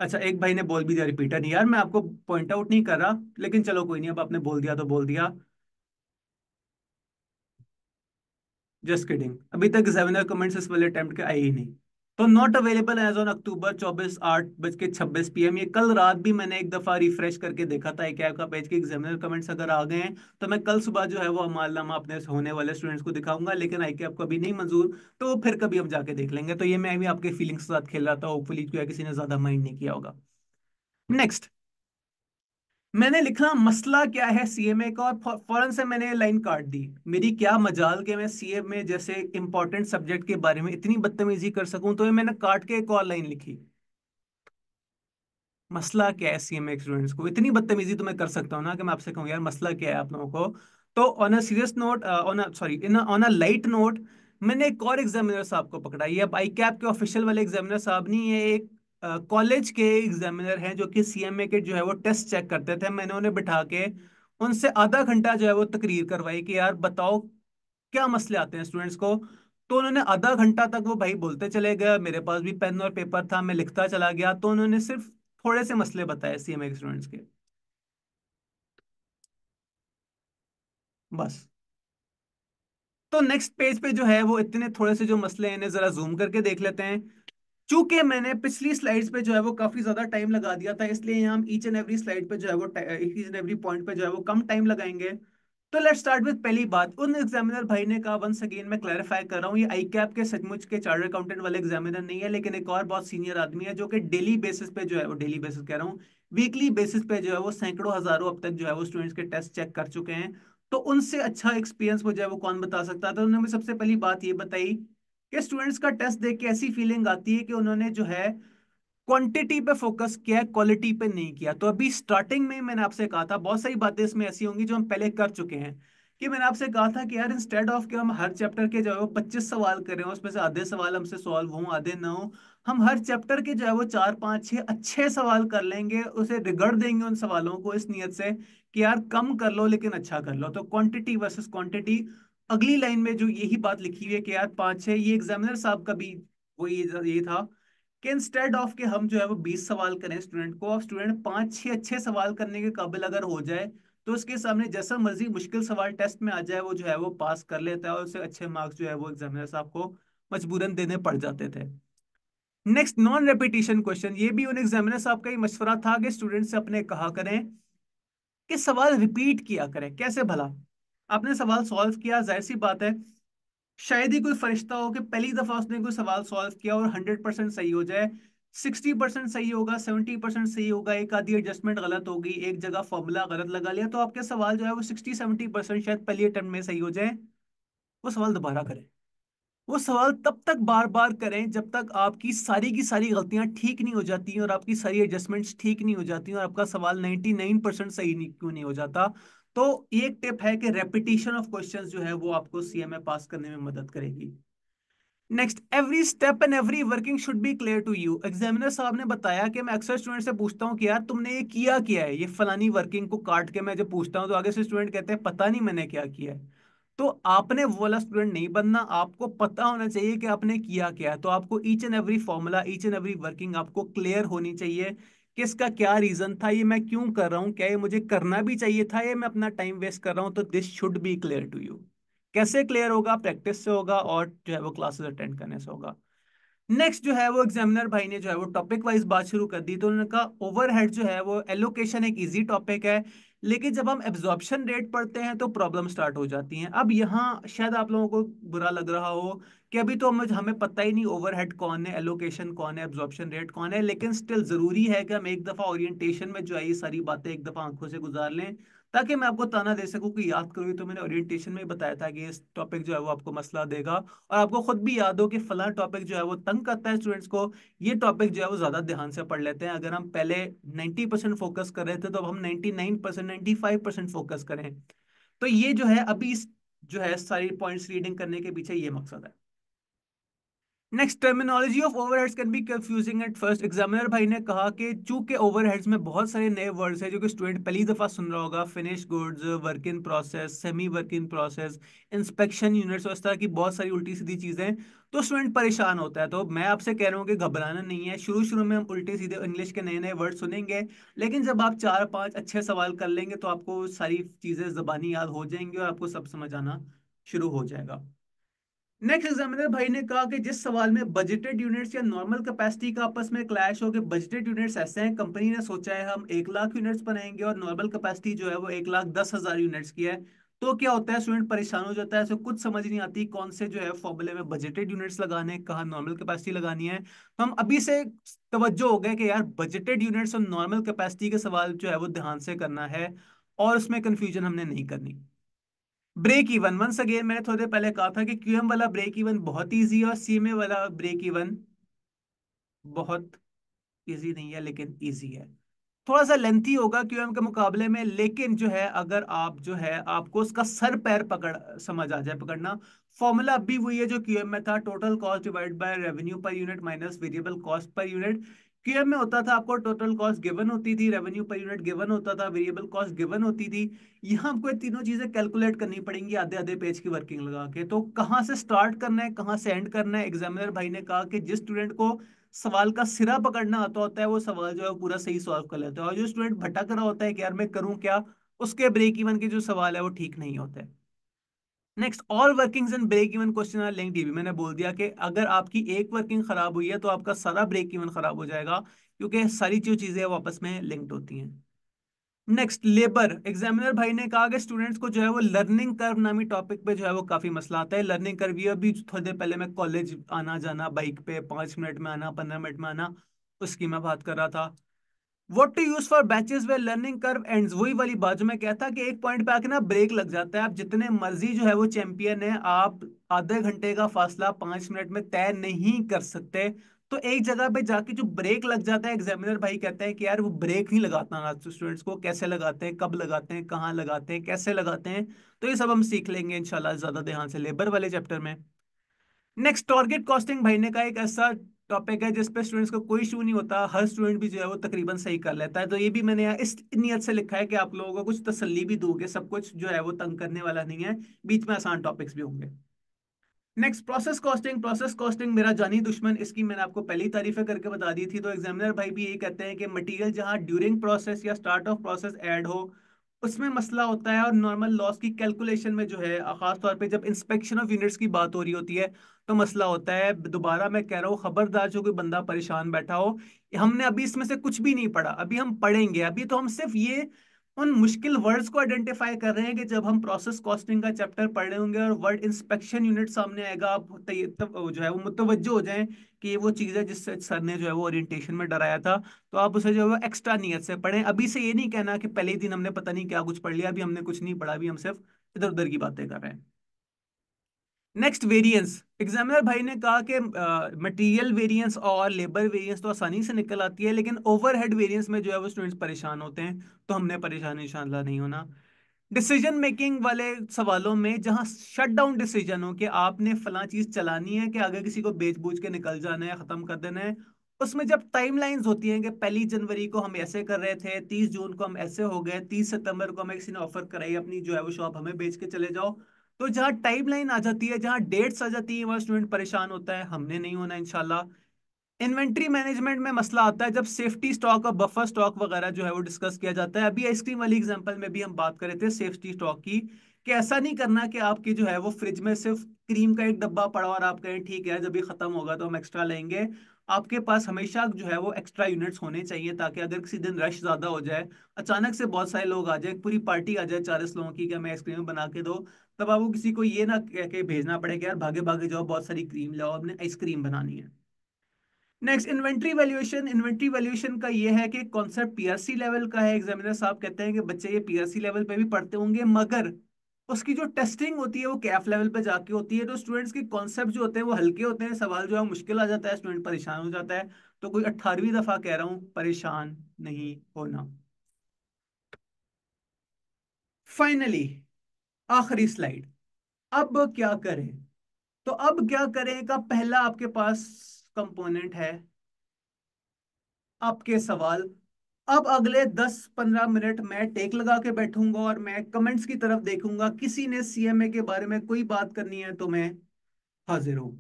अच्छा एक भाई ने बोल भी दिया रिपीटर नहीं यार मैं आपको पॉइंट आउट नहीं कर रहा लेकिन चलो कोई नहीं अब आपने बोल दिया तो बोल दिया जस्ट किडिंग अभी तक एग्जामिनर कमेंट्स इस वाले अटेम्प्ट के आए ही नहीं तो not available as on October चौबीस आठ बज के छब्बीस पी ये कल रात भी मैंने एक दफ़ा रिफ्रेश करके देखा था एक ऐप का पेज के एग्जामिनर कमेंट्स अगर आ गए हैं तो मैं कल सुबह जो है वो अमालनामा अपने होने वाले स्टूडेंट्स को दिखाऊंगा लेकिन आई के आपको अभी नहीं मंजूर तो फिर कभी हम जाके देख लेंगे तो ये मैं भी आपके फीलिंग्स के साथ खेल रहा था होपफुली जो किसी ने ज़्यादा माइंड नहीं किया होगा नेक्स्ट मैंने लिखा मसला क्या है सीएमए का और फौरन से मैंने लाइन काट दी मेरी क्या मजाल के मैं सीएमए जैसे इंपॉर्टेंट सब्जेक्ट के बारे में इतनी बदतमीजी कर सकूं तो ये मैंने काट के एक और लाइन लिखी मसला क्या है सीएमए स्टूडेंट्स को इतनी बदतमीजी तो मैं कर सकता हूँ ना कि मैं आपसे कहूँ यार मसला क्या है आप लोगों को तो on a serious note on sorry in on a light note मैंने एक और एग्जामिनर साहब को पकड़ा ये अब आई कैप के ऑफिशियल वाले एग्जामिनर साहब नहीं है एक कॉलेज के एग्जामिनर हैं जो कि सीएमए के जो है वो टेस्ट चेक करते थे मैंने उन्हें बिठा के उनसे आधा घंटा जो है वो तकरीर करवाई कि यार बताओ क्या मसले आते हैं स्टूडेंट्स को तो उन्होंने आधा घंटा तक वो भाई बोलते चले गए मेरे पास भी पेन और पेपर था मैं लिखता चला गया तो उन्होंने सिर्फ थोड़े से मसले बताए सीएमए के स्टूडेंट्स के बस तो नेक्स्ट पेज पे जो है वो इतने थोड़े से जो मसले हैं जरा जूम करके देख लेते हैं चूंकि मैंने पिछली स्लाइड्स पे जो है वो काफी ज्यादा टाइम लगा दिया था इसलिए हम ईच एंड एवरी स्लाइड पे जो है वो ईच एंड एवरी पॉइंट पे जो है वो कम टाइम लगाएंगे तो लेट स्टार्ट विद पहली बात उन एग्जामिनर भाई ने कहा वंस अगेन मैं क्लैरिफाई कर रहा हूँ ये आई कैप के सचमुच के चार्टर अकाउंटेंट वाले एग्जामिनर नहीं है लेकिन एक और बहुत सीनियर आदमी है जो कि डेली बेसिस पे जो है वो डेली बेसिस कह रहा हूँ वीकली बेसिस पे जो है वो सैकड़ों हजारों अब तक जो है वो स्टूडेंट्स के टेस्ट चेक कर चुके हैं तो उनसे अच्छा एक्सपीरियंस मुझे वो कौन बता सकता था तो उन्होंने सबसे पहली बात ये बताई कि स्टूडेंट्स का टेस्ट देख के ऐसी फीलिंग आती है कि उन्होंने जो है क्वांटिटी पे फोकस किया है क्वालिटी पे नहीं किया तो अभी स्टार्टिंग में मैंने आपसे कहा था बहुत सारी बातें इसमें ऐसी होंगी जो हम पहले कर चुके हैं कि मैंने आपसे कहा था कि यार इंस्टेड ऑफ कि हम हर चैप्टर के जो है वो पच्चीस सवाल कर रहे हो उसमें से आधे सवाल हमसे सॉल्व हों आधे ना हो हम हर चैप्टर के जो है वो चार पाँच छः अच्छे सवाल कर लेंगे उसे रिगड़ देंगे उन सवालों को इस नीयत से कि यार कम कर लो लेकिन अच्छा कर लो तो क्वांटिटी वर्सेस क्वांटिटी अगली लाइन में जो यही बात लिखी हुई है कि यार पांच छह ये एग्जामिनर साहब का भी वो ये ये था कि इंस्टेड ऑफ के हम जो है वो बीस सवाल करें स्टूडेंट को और स्टूडेंट पांच छह अच्छे सवाल करने के काबिल अगर हो जाए तो उसके सामने जैसा मर्जी मुश्किल सवाल टेस्ट में आ जाए वो जो है वो पास कर लेता है और उसे अच्छे मार्क्स जो है वो एग्जामिनर साहब को मजबूरन देने पड़ जाते थे नेक्स्ट नॉन रेपिटेशन क्वेश्चन ये भी उन एग्जामिनर साहब का ही मशवरा था कि स्टूडेंट से अपने कहा करें कि सवाल रिपीट किया करें कैसे भला आपने सवाल सॉल्व किया जाहिर सी बात है शायद ही कोई फरिश्ता हो कि पहली दफा उसने कोई सवाल सॉल्व किया और हंड्रेड परसेंट सही हो जाए सिक्सटी परसेंट सही होगा सेवेंटी परसेंट सही होगा एक आधी एडजस्टमेंट गलत होगी एक जगह फॉर्मूला गलत लगा लिया तो आपके सवाल जो है वो सिक्सटी सेवेंटी परसेंट शायद पहले अटेम्प्ट में सही हो जाए वो सवाल दोबारा करें वो सवाल तब तक बार बार करें जब तक आपकी सारी की सारी गलतियां ठीक नहीं हो जाती और आपकी सारी एडजस्टमेंट्स ठीक नहीं हो जाती और आपका सवाल नाइन्टी नाइन परसेंट सही नहीं क्यों नहीं हो जाता तो एक टिप है कि रेपिटेशन ऑफ क्वेश्चंस जो है वो आपको सीएमए पास करने में मदद करेगी next every step and every working should be clear to you examiner साहब ने बताया कि मैं अक्सर स्टूडेंट से पूछता हूँ कि यार तुमने ये किया क्या है ये फलानी वर्किंग को काट के मैं जब पूछता हूँ तो आगे से स्टूडेंट कहते हैं पता नहीं मैंने क्या किया है तो आपने वो वाला स्टूडेंट नहीं बनना आपको पता होना चाहिए कि आपने किया क्या तो आपको each and every formula each and every working आपको क्लियर होनी चाहिए किसका क्या रीजन था ये मैं क्यों कर रहा हूं क्या ये मुझे करना भी चाहिए था ये मैं अपना टाइम वेस्ट कर रहा हूँ तो this should be clear to you कैसे क्लियर होगा प्रैक्टिस से होगा और जो है वो क्लासेस अटेंड करने से होगा नेक्स्ट जो है वो एग्जामिनर भाई ने जो है वो टॉपिक वाइज बात शुरू कर दी तो उन्होंने कहा ओवरहेड जो है वो एलोकेशन एक इजी टॉपिक है लेकिन जब हम एब्जॉर्प्शन रेट पढ़ते हैं तो प्रॉब्लम स्टार्ट हो जाती हैं अब यहाँ शायद आप लोगों को बुरा लग रहा हो कि अभी तो हमें हमें पता ही नहीं ओवरहेड कौन है एलोकेशन कौन है एब्जॉर्प्शन रेट कौन है लेकिन स्टिल ज़रूरी है कि हम एक दफ़ा ओरिएंटेशन में जो है ये सारी बातें एक दफ़ा आंखों से गुजार लें ताकि मैं आपको ताना दे सकूं कि याद करूँगी तो मैंने ओरिएंटेशन में बताया था कि इस टॉपिक जो है वो आपको मसला देगा और आपको खुद भी याद हो कि फला टॉपिक जो है वो तंग करता है स्टूडेंट्स को ये टॉपिक जो है वो ज्यादा ध्यान से पढ़ लेते हैं अगर हम पहले 90 परसेंट फोकस कर रहे थे तो अब हम nine percent ninety percent focus करें तो ये जो है अभी जो है सारी पॉइंट्स रीडिंग करने के पीछे ये मकसद है next terminology of overheads can be confusing at first examiner भाई ने कहा कि चूंकि ओवरहेड्स में बहुत सारे नए वर्ड्स हैं जो कि स्टूडेंट पहली दफ़ा सुन रहा होगा finish goods work in process semi work in process inspection units और इस तरह की बहुत सारी उल्टी सीधी चीज़ें तो स्टूडेंट परेशान होता है तो मैं आपसे कह रहा हूँ कि घबराना नहीं है शुरू शुरू में हम उल्टे सीधे इंग्लिश के नए नए वर्ड सुनेंगे लेकिन जब आप चार पाँच अच्छे सवाल कर लेंगे तो आपको सारी चीज़ें जबानी याद हो जाएंगी और आपको सब समझ आना शुरू हो जाएगा नेक्स्ट एग्जामिनर भाई ने कहा कि जिस सवाल में बजटेड यूनिट्स या नॉर्मल कैपेसिटी का आपस में क्लैश हो कि बजटेड यूनिट्स ऐसे हैं कंपनी ने सोचा है हम एक लाख यूनिट्स बनाएंगे और नॉर्मल कैपेसिटी जो है वो एक लाख दस हजार यूनिट्स की है तो क्या होता है स्टूडेंट परेशान हो जाता है कुछ समझ नहीं आती कौन से जो है फॉर्मुले में बजटेड यूनिट्स लगाने कहा नॉर्मल कैपेसिटी लगानी है तो हम अभी से तवज्जो हो गए कि यार बजटेड यूनिट्स और नॉर्मल कैपेसिटी के सवाल जो है वो ध्यान से करना है और उसमें कन्फ्यूजन हमने नहीं करनी ब्रेक इवन वंस अगेन मैंने थोड़ी देर पहले कहा था कि क्यूएम वाला ब्रेक इवन बहुत ईजी है और सीएमए वाला ब्रेक इवन बहुत इजी नहीं है लेकिन ईजी है थोड़ा सा लेंथी होगा क्यूएम के मुकाबले में लेकिन जो है अगर आप जो है आपको उसका सर पैर पकड़ समझ आ जाए पकड़ना फॉर्मूला अब भी वही है जो क्यूएम में था total cost divide by revenue per unit minus variable cost per unit QM में होता था आपको टोटल कॉस्ट गिवन होती थी रेवेन्यू पर यूनिट गिवन होता था वेरिएबल कॉस्ट गिवन होती थी यहाँ आपको ये तीनों चीजें कैलकुलेट करनी पड़ेंगी आधे आधे पेज की वर्किंग लगा के तो कहाँ से स्टार्ट करना है कहाँ से एंड करना है एग्जामिनर भाई ने कहा कि जिस स्टूडेंट को सवाल का सिरा पकड़ना आता होता है वो सवाल जो है पूरा सही सॉल्व कर लेता है और जो स्टूडेंट भटक रहा होता है कि यार मैं करूँ क्या उसके ब्रेक इवन के जो सवाल है वो ठीक नहीं होता है next all workings and break even question are linked ईवी मैंने बोल दिया कि अगर आपकी एक वर्किंग खराब हुई है तो आपका सारा ब्रेक इवन खराब हो जाएगा क्योंकि सारी जो चीजें वापस में लिंक्ड होती हैं नेक्स्ट लेबर एग्जामिनर भाई ने कहा कि स्टूडेंट्स को जो है वो लर्निंग कर्व नामी टॉपिक पे जो है वो काफी मसला आता है लर्निंग कर्व ये अभी थोड़ी देर पहले मैं कॉलेज आना जाना बाइक पे पांच मिनट में आना पंद्रह मिनट में आना उसकी मैं बात कर रहा था what to use for batches वे लर्निंग कर एंड वही वाली बात जो मैं कहता था कि एक पॉइंट पे आके ना ब्रेक लग जाता है आप जितने मर्जी जो है वो चैंपियन है आप आधे घंटे का फासला पांच मिनट में तय नहीं कर सकते तो एक जगह पे जाके जो ब्रेक लग जाता है एग्जामिनर भाई कहते हैं कि यार वो ब्रेक नहीं लगाता आज स्टूडेंट्स तो को कैसे लगाते हैं कब लगाते हैं कहाँ लगाते हैं कैसे लगाते हैं तो ये सब हम सीख लेंगे इनशाला ज्यादा ध्यान से लेबर वाले चैप्टर में नेक्स्ट टारगेट कॉस्टिंग भाई ने का एक ऐसा टॉपिक है जिसपे स्टूडेंट्स को कोई इशू नहीं होता हर स्टूडेंट भी जो है वो तकरीबन सही कर लेता है तो ये भी मैंने इस नियत से लिखा है कि आप लोगों को कुछ तसल्ली भी दोगे सब कुछ जो है वो तंग करने वाला नहीं है बीच में आसान टॉपिक्स भी होंगे next process costing process costing मेरा जानी दुश्मन इसकी मैंने आपको पहली तारीफें करके बता दी थी तो एग्जामिनर भाई भी यही कहते हैं कि मटीरियल जहाँ ड्यूरिंग प्रोसेस या स्टार्ट ऑफ प्रोसेस एड हो उसमें मसला होता है और नॉर्मल लॉस की कैलकुलेशन में जो है खासतौर पर जब इंस्पेक्शन ऑफ यूनिट्स की बात हो रही होती है तो मसला होता है दोबारा मैं कह रहा हूँ खबरदार जो कोई बंदा परेशान बैठा हो हमने अभी इसमें से कुछ भी नहीं पढ़ा अभी हम पढ़ेंगे अभी तो हम सिर्फ ये उन मुश्किल वर्ड्स को आइडेंटिफाई कर रहे हैं कि जब हम प्रोसेस कॉस्टिंग का चैप्टर पढ़ रहे होंगे और वर्ड इंस्पेक्शन यूनिट सामने आएगा आप तो जो है वो मुतवजो हो जाएं कि ये वो चीज़ है जिससे सर ने जो है वो ओरिएंटेशन में डराया था तो आप उसे जो है वो एक्स्ट्रा नीयत से पढ़ें अभी से ये नहीं कहना कि पहले ही दिन हमने पता नहीं क्या कुछ पढ़ लिया अभी हमने कुछ नहीं पढ़ा अभी हम सिर्फ इधर उधर की बातें कर रहे हैं नेक्स्ट वेरिएंस एग्जामिनर भाई ने कहा कि मटेरियल वेरिएंस और लेबर वेरिएंस तो आसानी से निकल आती है लेकिन ओवरहेड वेरिएंस में जो है वो स्टूडेंट्स परेशान होते हैं तो हमने परेशान इंशाल्लाह नहीं होना डिसीजन मेकिंग वाले सवालों में जहां शट डाउन डिसीजन हो कि आपने फला चीज़ चलानी है कि आगे किसी को बेच बूझ के निकल जाना है ख़त्म कर देना है उसमें जब टाइम होती हैं कि पहली जनवरी को हम ऐसे कर रहे थे तीस जून को हम ऐसे हो गए तीस सितंबर को हमें किसी ने ऑफर कराई अपनी जो है वो शॉप हमें बेच के चले जाओ तो जहां टाइम लाइन आ जाती है जहां डेट्स आ जाती है वहाँ स्टूडेंट परेशान होता है हमने नहीं होना इनशाला इन्वेंट्री मैनेजमेंट में मसला आता है जब सेफ्टी स्टॉक और बफर स्टॉक वगैरह जो है वो डिस्कस किया जाता है अभी आइसक्रीम वाली एग्जांपल में भी हम बात कर रहे थे सेफ्टी स्टॉक की कि ऐसा नहीं करना कि आपके जो है वो फ्रिज में सिर्फ क्रीम का एक डब्बा पड़ा और आप कहें ठीक है जब ये खत्म होगा तो हम एक्स्ट्रा लेंगे आपके पास हमेशा जो है वो एक्स्ट्रा यूनिट्स होने चाहिए ताकि अगर किसी दिन रश ज़्यादा हो जाए अचानक से बहुत सारे लोग आ जाए पूरी पार्टी आ जाए चालीस लोगों की हमें आइसक्रीम बना के दो तब आपको किसी को ये ना कह के भेजना पड़े कि यार भागे भागे जाओ बहुत सारी क्रीम लाओ आपने आइसक्रीम बनानी है next inventory valuation inventory valuation का ये है कि कॉन्सेप्ट पीआरसी लेवल का है एग्जामिनर साहब कहते हैं कि बच्चे ये पीआरसी लेवल पे भी पढ़ते होंगे मगर उसकी जो टेस्टिंग होती है वो कैफ लेवल पे जाके होती है तो स्टूडेंट्स के कॉन्सेप्ट जो होते हैं वो हल्के होते हैं सवाल जो है मुश्किल आ जाता है स्टूडेंट परेशान हो जाता है तो कोई अट्ठारहवीं दफा कह रहा हूँ परेशान नहीं होना फाइनली आखिरी स्लाइड अब क्या करें तो अब क्या करें का पहला आपके पास कंपोनेंट है आपके सवाल अब अगले 10-15 मिनट मैं टेक लगा के बैठूंगा और मैं कमेंट्स की तरफ देखूंगा किसी ने सीएमए के बारे में कोई बात करनी है तो मैं हाजिर हूं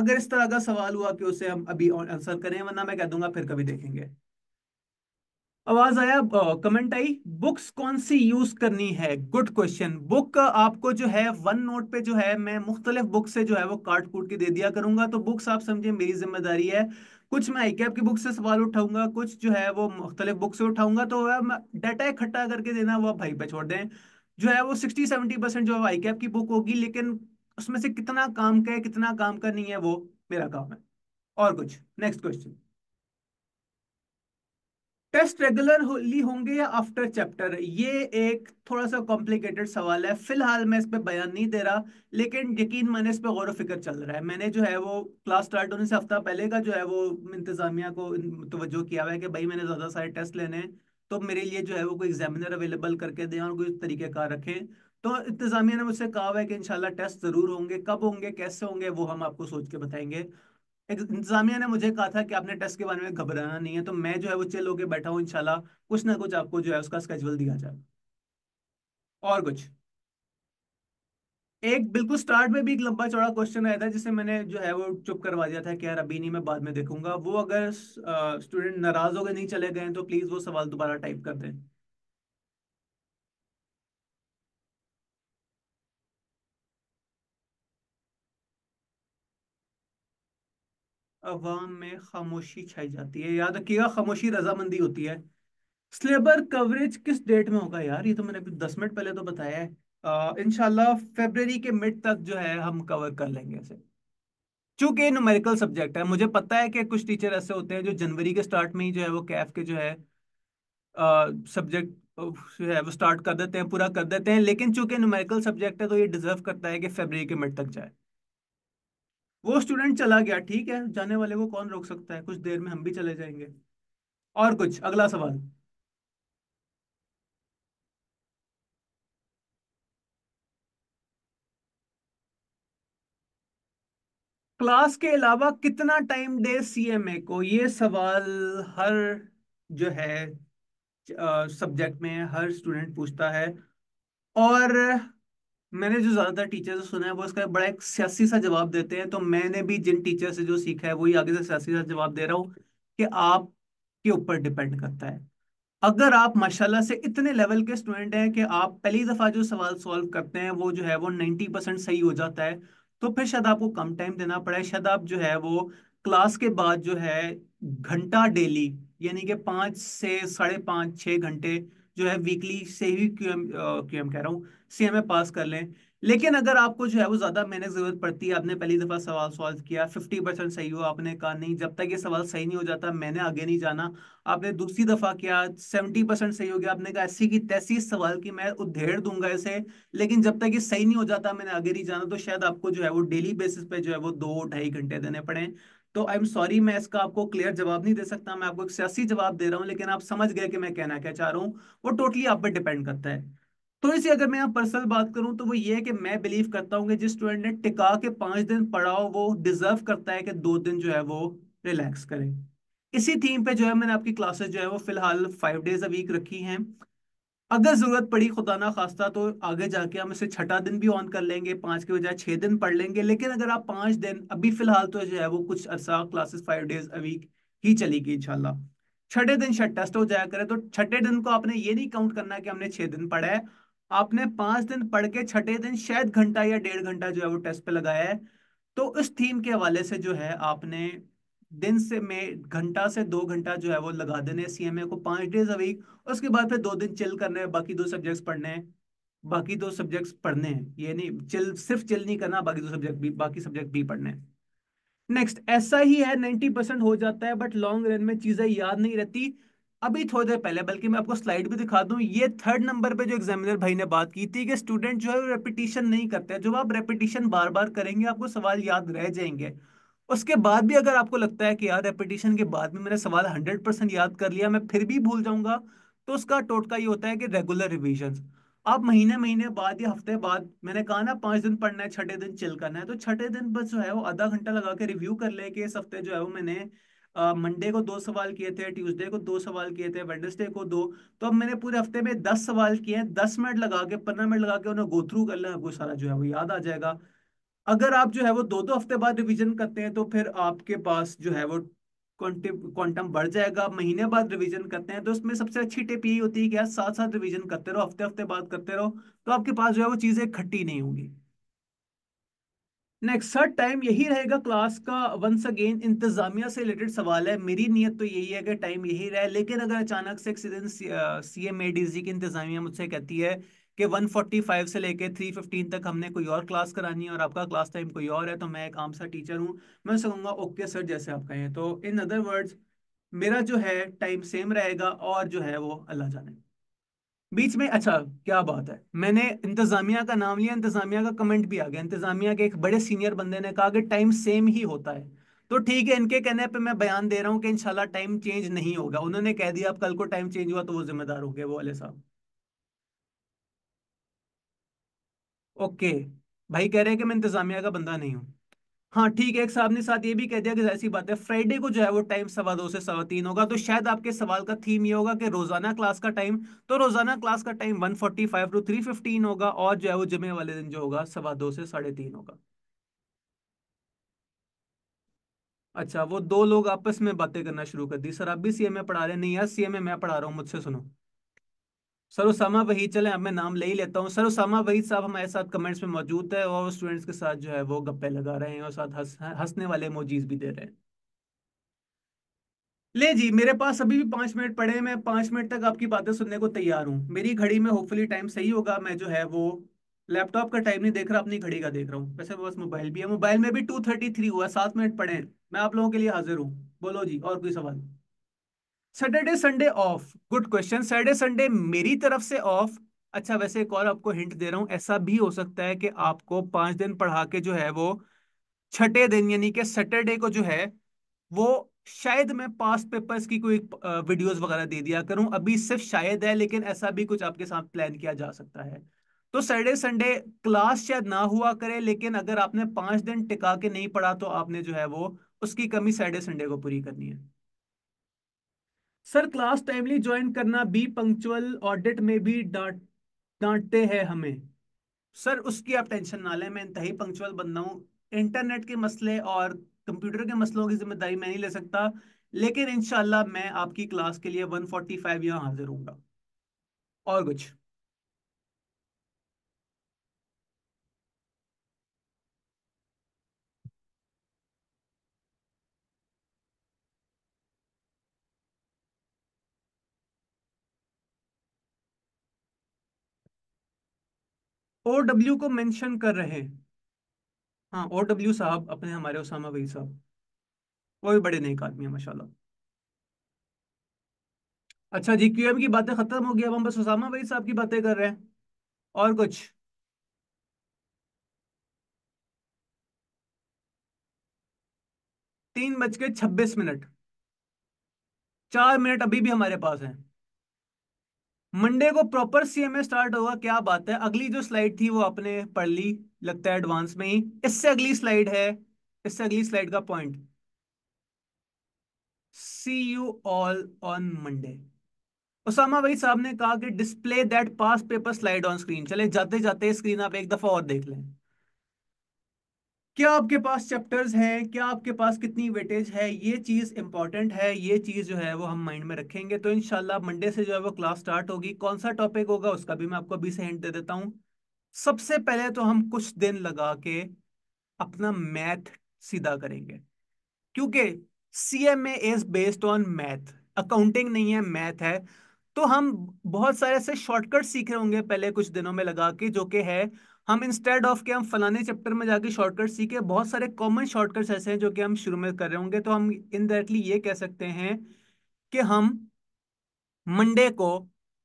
अगर इस तरह का सवाल हुआ कि उसे हम अभी आंसर करें वरना मैं कह दूंगा फिर कभी देखेंगे आवाज आया कमेंट आई बुक्स कौन सी यूज करनी है गुड क्वेश्चन बुक आपको जो है वन नोट पे जो है मैं मुख्तलिफ बुक से जो है वो काट कूट के दे दिया करूंगा तो बुक्स आप समझे मेरी जिम्मेदारी है कुछ मैं आईकेप की बुक से सवाल उठाऊंगा कुछ जो है वो मुख्तलिफ बुक से उठाऊंगा तो डाटा इकट्ठा करके देना वो भाई पे छोड़ दें जो है वो सिक्सटी सेवेंटी परसेंट जो है आईकेप की बुक होगी लेकिन उसमें से कितना काम का है कितना काम का नहीं है वो मेरा काम है और कुछ नेक्स्ट क्वेश्चन टेस्ट रेगुलरली होंगे या आफ्टर चैप्टर ये एक थोड़ा सा कॉम्प्लिकेटेड सवाल है फिलहाल मैं इस पर बयान नहीं दे रहा लेकिन यकीन मैंने इस पर गौर फिक्र चल रहा है मैंने जो है वो क्लास स्टार्ट होने से हफ्ता पहले का जो है वो इंतजामिया को तवज्जो किया हुआ है कि भाई मैंने ज़्यादा सारे टेस्ट लेने हैं तो मेरे लिए जो है वो कोई एग्जामिनर अवेलेबल करके दें और कोई तरीक़ेकार रखें तो इंतजामिया ने मुझसे कहा हुआ है कि इंशाल्लाह टेस्ट ज़रूर होंगे कब होंगे कैसे होंगे वो हम आपको सोच के बताएंगे इंतजामिया ने मुझे कहा था कि आपने टेस्ट के बारे में घबराना नहीं है तो मैं जो है वो चिल होकर बैठा हूँ इनशाला कुछ ना कुछ आपको जो है उसका स्केजुअल दिया जाएगा और कुछ एक बिल्कुल स्टार्ट में भी एक लंबा चौड़ा क्वेश्चन आया था जिसे मैंने जो है वो चुप करवा दिया था कि यार अभी नहीं मैं बाद में देखूंगा वो अगर स्टूडेंट नाराज हो गए नहीं चले गए तो प्लीज वो सवाल दोबारा टाइप कर दें अवाम में खामोशी छाई जाती है याद रखिएगा खामोशी रजामंदी होती है स्लेबर कवरेज किस डेट में होगा यार ये तो मैंने अभी दस मिनट पहले तो बताया है इनशाला फेबररी के मिड तक जो है हम कवर कर लेंगे इसे चूंकि न्यूमेरिकल सब्जेक्ट है मुझे पता है कि कुछ टीचर ऐसे होते हैं जो जनवरी के स्टार्ट में ही जो है वो कैफ के जो है सब्जेक्ट जो है वो स्टार्ट कर देते हैं पूरा कर देते हैं लेकिन चूंकि न्यूमेरिकल सब्जेक्ट है तो ये डिजर्व करता है कि फेबररी के मिड तक जाए वो स्टूडेंट चला गया ठीक है जाने वाले को कौन रोक सकता है कुछ देर में हम भी चले जाएंगे और कुछ अगला सवाल क्लास के अलावा कितना टाइम दे सीएमए को ये सवाल हर जो है सब्जेक्ट में हर स्टूडेंट पूछता है और मैंने जो ज्यादातर टीचर से सुना है वो इसका बड़ा एक सियासी सा जवाब देते हैं तो मैंने भी जिन टीचर से जो सीखा है वही आगे से सियासी सा जवाब दे रहा हूँ कि आप के ऊपर डिपेंड करता है अगर आप माशाल्लाह से इतने लेवल के स्टूडेंट हैं कि आप पहली दफ़ा जो सवाल सॉल्व करते हैं वो जो है वो नाइन्टी परसेंट सही हो जाता है तो फिर शायद आपको कम टाइम देना पड़े शायद आप जो है वो क्लास के बाद जो है घंटा डेली यानी कि पाँच से साढ़े पाँच छः घंटे जो है वीकली से ही क्यू एम कह रहा हूँ सीएमए पास कर लें लेकिन अगर आपको जो है वो ज़्यादा मेहनत जरूरत पड़ती है आपने पहली दफ़ा सवाल सॉल्व किया फिफ्टी परसेंट सही हुआ आपने कहा नहीं जब तक ये सवाल सही नहीं हो जाता मैंने आगे नहीं जाना आपने दूसरी दफ़ा किया सेवेंटी परसेंट सही हो गया आपने कहा ऐसी की तैसी सवाल की मैं उधेड़ दूंगा इसे लेकिन जब तक ये सही नहीं हो जाता मैंने आगे नहीं जाना तो शायद आपको जो है वो डेली बेसिस पे जो है वो दो ढाई घंटे देने पड़े तो आई एम सॉरी मैं इसका आपको क्लियर जवाब नहीं दे सकता मैं आपको एक सियासी जवाब दे रहा हूँ लेकिन आप समझ गए कि मैं कहना क्या चाह रहा हूँ वो टोटली आप पर डिपेंड करता है तो सी अगर मैं यहाँ पर्सनल बात करूँ तो वो ये है कि मैं बिलीव करता हूँ कि जिस स्टूडेंट ने टिका के पांच दिन पढ़ाओ वो डिजर्व करता है कि दो दिन जो है वो रिलैक्स करे इसी थीम पे जो है मैंने आपकी क्लासेस जो है वो फिलहाल फाइव डेज अ वीक रखी हैं अगर ज़रूरत पड़ी खुदा ना खास्ता तो आगे जाके हम इसे छठा दिन भी ऑन कर लेंगे पांच के बजाय छह दिन पढ़ लेंगे लेकिन अगर आप पांच दिन अभी फ़िलहाल तो जो है वो कुछ अरसा classes five days a week ही चलेगी इंशाल्लाह छठे दिन टेस्ट हो जाया करे तो छठे दिन को आपने ये नहीं काउंट करना कि हमने छह दिन पढ़ा है आपने पांच दिन पढ़ के छठे दिन शायद घंटा या डेढ़ घंटा जो है वो टेस्ट पे लगाया है तो इस थीम के हवाले से जो है आपने दिन से में घंटा से दो घंटा जो है वो लगा देने ए को पांच डेज अ वीक उसके बाद फिर दो दिन चिल करने हैं बाकी दो सब्जेक्ट्स पढ़ने हैं बाकी दो सब्जेक्ट्स पढ़ने हैं ये नहीं चिल सिर्फ चिल नहीं करना बाकी दो सब्जेक्ट भी बाकी सब्जेक्ट भी पढ़ने नेक्स्ट ऐसा ही है नाइन्टी परसेंट हो जाता है बट लॉन्ग रन में चीजें याद नहीं रहती अभी थोड़ी देर पहले बल्कि मैं आपको स्लाइड भी दिखा दूं ये थर्ड नंबर पे जो एग्जामिनर भाई ने बात की थी कि स्टूडेंट जो है वो रेपिटेशन नहीं करते जब आप रेपिटेशन बार बार करेंगे आपको सवाल याद रह जाएंगे उसके बाद भी अगर आपको लगता है कि यार रेपिटेशन के बाद भी मैंने सवाल हंड्रेड याद कर लिया मैं फिर भी भूल जाऊंगा तो उसका टोटका ये होता है कि रेगुलर रिविजन आप महीने महीने बाद या हफ्ते बाद मैंने कहा ना पांच दिन पढ़ना है छठे दिन चिल करना है तो छठे दिन बस जो है वो आधा घंटा लगा के रिव्यू कर ले कि इस हफ्ते जो है वो मैंने मंडे को दो सवाल किए थे ट्यूसडे को दो सवाल किए थे वेडनेसडे को दो तो अब मैंने पूरे हफ्ते में दस सवाल किए हैं दस मिनट लगा के पंद्रह मिनट लगा के उन्हें गो थ्रू कर लें आपको सारा जो है वो याद आ जाएगा अगर आप जो है वो दो दो हफ्ते बाद रिविजन करते हैं तो फिर आपके पास जो है वो क्वांटम बढ़ जाएगा महीने बाद रिवीजन करते हैं तो उसमें सबसे अच्छी टिप यही होती है कि साथ साथ रिवीजन करते रहो हफ्ते हफ्ते बाद करते रहो तो आपके पास जो है वो चीज़ें इकट्ठी नहीं होंगी नेक्स्ट थर्ड टाइम यही रहेगा क्लास का वंस अगेन इंतजामिया से रिलेटेड सवाल है मेरी नीयत तो यही है कि टाइम यही रहे लेकिन अगर अचानक से accident C M A D G की इंतजामिया मुझसे कहती है कि 145 से लेके 315 तक हमने कोई और क्लास करानी है और आपका क्लास टाइम कोई और है तो मैं एक आम सा टीचर हूँ मैं उसे कहूँगा ओके सर जैसे आप कहें तो इन अदर वर्ड्स मेरा जो है टाइम सेम रहेगा और जो है वो अल्लाह जाने बीच में अच्छा क्या बात है मैंने इंतजामिया का नाम लिया इंतजामिया का कमेंट भी आ गया इंतजामिया के एक बड़े सीनियर बंदे ने कहा कि टाइम सेम ही होता है तो ठीक है इनके कहने पे मैं बयान दे रहा हूँ कि इंशाल्लाह टाइम चेंज नहीं होगा उन्होंने कह दिया अब कल को टाइम चेंज हुआ तो वो जिम्मेदार हो गए वो वाले साहब ओके भाई कह रहे हैं कि मैं इंतजामिया का बंदा नहीं हूं हाँ ठीक है एक साहब ने साथ ये भी कह दिया कि ऐसी बात है फ्राइडे को जो है वो टाइम सवा दो से सवा तीन होगा तो शायद आपके सवाल का थीम ये होगा कि रोजाना क्लास का टाइम तो रोजाना क्लास का time one forty five to three fifteen होगा और जो है वो जमे वाले दिन जो होगा सवा दो से साढ़े तीन होगा अच्छा वो दो लोग आपस में बातें करना शुरू कर दी सर आप भी सीएमए पढ़ा रहे नहीं यार सीएमए मैं पढ़ा रहा हूँ मुझसे सुनो सर उसामा वहीद चले अब मैं नाम ले ही लेता हूँ सर उसामा वहीद साहब हमारे साथ कमेंट्स में मौजूद है और स्टूडेंट्स के साथ जो है वो गप्पे लगा रहे हैं और साथ हंसने वाले मोजीज भी दे रहे हैं ले जी मेरे पास अभी भी पांच मिनट पड़े हैं मैं पांच मिनट तक आपकी बातें सुनने को तैयार हूँ मेरी घड़ी में होपफुली टाइम सही होगा मैं जो है वो लैपटॉप का टाइम नहीं देख रहा अपनी घड़ी का देख रहा हूँ वैसे बस मोबाइल भी है मोबाइल में भी टू थर्टी थ्री हुआ सात मिनट पड़े हैं मैं आप लोगों के लिए हाजिर हूँ बोलो जी और कोई सवाल Saturday Sunday off good question Saturday Sunday मेरी तरफ से ऑफ अच्छा वैसे एक और आपको हिंट दे रहा हूं ऐसा भी हो सकता है कि आपको पांच दिन पढ़ा के जो है वो छठे दिन यानी कि सैटरडे को जो है वो शायद मैं पास पेपर्स की कोई वीडियोस वगैरह दे दिया करूं अभी सिर्फ शायद है लेकिन ऐसा भी कुछ आपके साथ प्लान किया जा सकता है तो सैटरडे संडे क्लास शायद ना हुआ करे लेकिन अगर आपने पांच दिन टिका के नहीं पढ़ा तो आपने जो है वो उसकी कमी सैटरडे संडे को पूरी करनी है सर क्लास टाइमली ज्वाइन करना बी पंक्चुअल ऑडिट में भी डांट डांटते हैं हमें सर उसकी आप टेंशन ना लें मैं इंतहाई पंक्चुअल रहा हूँ इंटरनेट के मसले और कंप्यूटर के मसलों की जिम्मेदारी मैं नहीं ले सकता लेकिन इनशाला मैं आपकी क्लास के लिए 145 यहाँ हाजिर हूँ और कुछ ओ डब्ल्यू को मेंशन कर रहे हैं हाँ ओ डब्ल्यू साहब अपने हमारे उसामा भाई साहब वो भी बड़े नेक आदमी है माशाल्लाह अच्छा जी क्यूएम की बातें खत्म हो गई अब हम बस उसामा भाई साहब की बातें कर रहे हैं और कुछ तीन बज के छब्बीस मिनट चार मिनट अभी भी हमारे पास हैं मंडे को प्रॉपर सीएमए स्टार्ट होगा क्या बात है अगली जो स्लाइड थी वो आपने पढ़ ली लगता है एडवांस में ही इससे अगली स्लाइड है इससे अगली स्लाइड का point see you all on Monday Usama भाई साहब ने कहा कि display that pass paper slide on screen चले जाते जाते स्क्रीन आप एक दफा और देख लें क्या आपके पास चैप्टर्स हैं क्या आपके पास कितनी वेटेज है ये चीज़ इंपॉर्टेंट है ये चीज़ जो है वो हम माइंड में रखेंगे तो इनशाला मंडे से जो है वो क्लास स्टार्ट होगी कौन सा टॉपिक होगा उसका भी मैं आपको अभी से हिंट दे देता हूँ सबसे पहले तो हम कुछ दिन लगा के अपना मैथ सीधा करेंगे क्योंकि C M A is based on math accounting नहीं है मैथ है तो हम बहुत सारे ऐसे शॉर्टकट सीख रहे होंगे पहले कुछ दिनों में लगा के जो कि है हम इंस्टेड ऑफ के हम फलाने चैप्टर में जाके शॉर्टकट सीखे बहुत सारे कॉमन शॉर्टकट्स ऐसे हैं जो कि हम शुरू में कर रहे होंगे तो हम इनडायरेक्टली ये कह सकते हैं कि हम मंडे को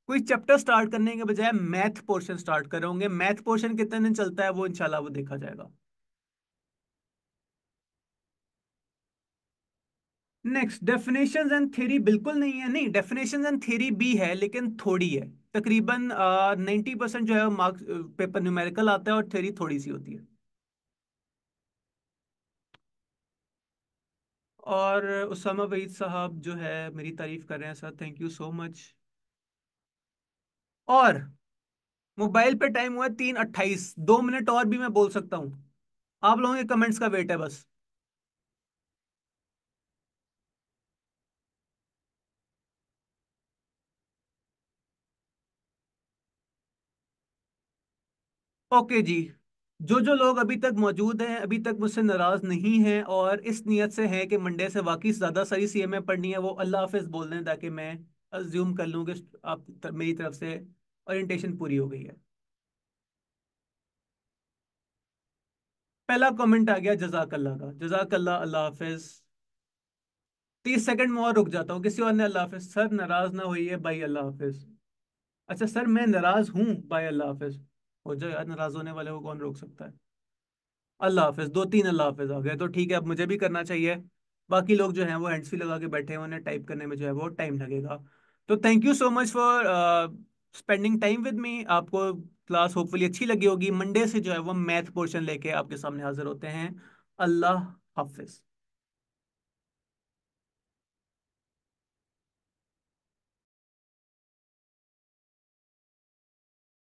कोई चैप्टर स्टार्ट करने के बजाय मैथ पोर्शन स्टार्ट कर रहे होंगे मैथ पोर्शन कितने दिन चलता है वो इंशाल्लाह वो देखा जाएगा नेक्स्ट डेफिनेशंस एंड थ्योरी बिल्कुल नहीं है नहीं डेफिनेशंस एंड थ्योरी भी है लेकिन थोड़ी है तकरीबन नाइन्टी परसेंट जो है मार्क्स पेपर न्यूमेरिकल आता है और थ्योरी थोड़ी सी होती है और उसामा वहीद साहब जो है मेरी तारीफ कर रहे हैं sir thank you so much और मोबाइल पे टाइम हुआ है तीन अट्ठाईस दो मिनट और भी मैं बोल सकता हूँ आप लोगों के कमेंट्स का वेट है बस ओके जी जो जो लोग अभी तक मौजूद हैं अभी तक मुझसे नाराज नहीं हैं और इस नियत से हैं कि मंडे से वाकई ज़्यादा सारी सी एम पढ़नी है वो अल्लाह हाफिज़ बोल दें ताकि मैं अज्यूम कर लूँ कि आप तर, मेरी तरफ से ओरिएंटेशन पूरी हो गई है पहला कमेंट आ गया जजाकल्ला का जजाकल्ला अल्लाह हाफिज़ तीस सेकंड में और रुक जाता हूँ किसी और ने अल्लाह हाफिज़ सर नाराज़ ना हुई है भाई अल्लाह हाफिज़ अच्छा सर मैं नाराज़ हूँ भाई अल्लाह हाफिज़ हो जाए यार नाराज होने वाले को कौन रोक सकता है अल्लाह हाफिज दो तीन अल्लाह हाफिज आ गए तो ठीक है अब मुझे भी करना चाहिए बाकी लोग जो हैं वो हैंड्स भी लगा के बैठे हैं उन्हें टाइप करने में जो है वो टाइम लगेगा तो thank you so much for spending time with me आपको क्लास होपफुली अच्छी लगी होगी मंडे से जो है वो मैथ पोर्शन लेके आपके सामने हाजिर होते हैं अल्लाह हाफिज़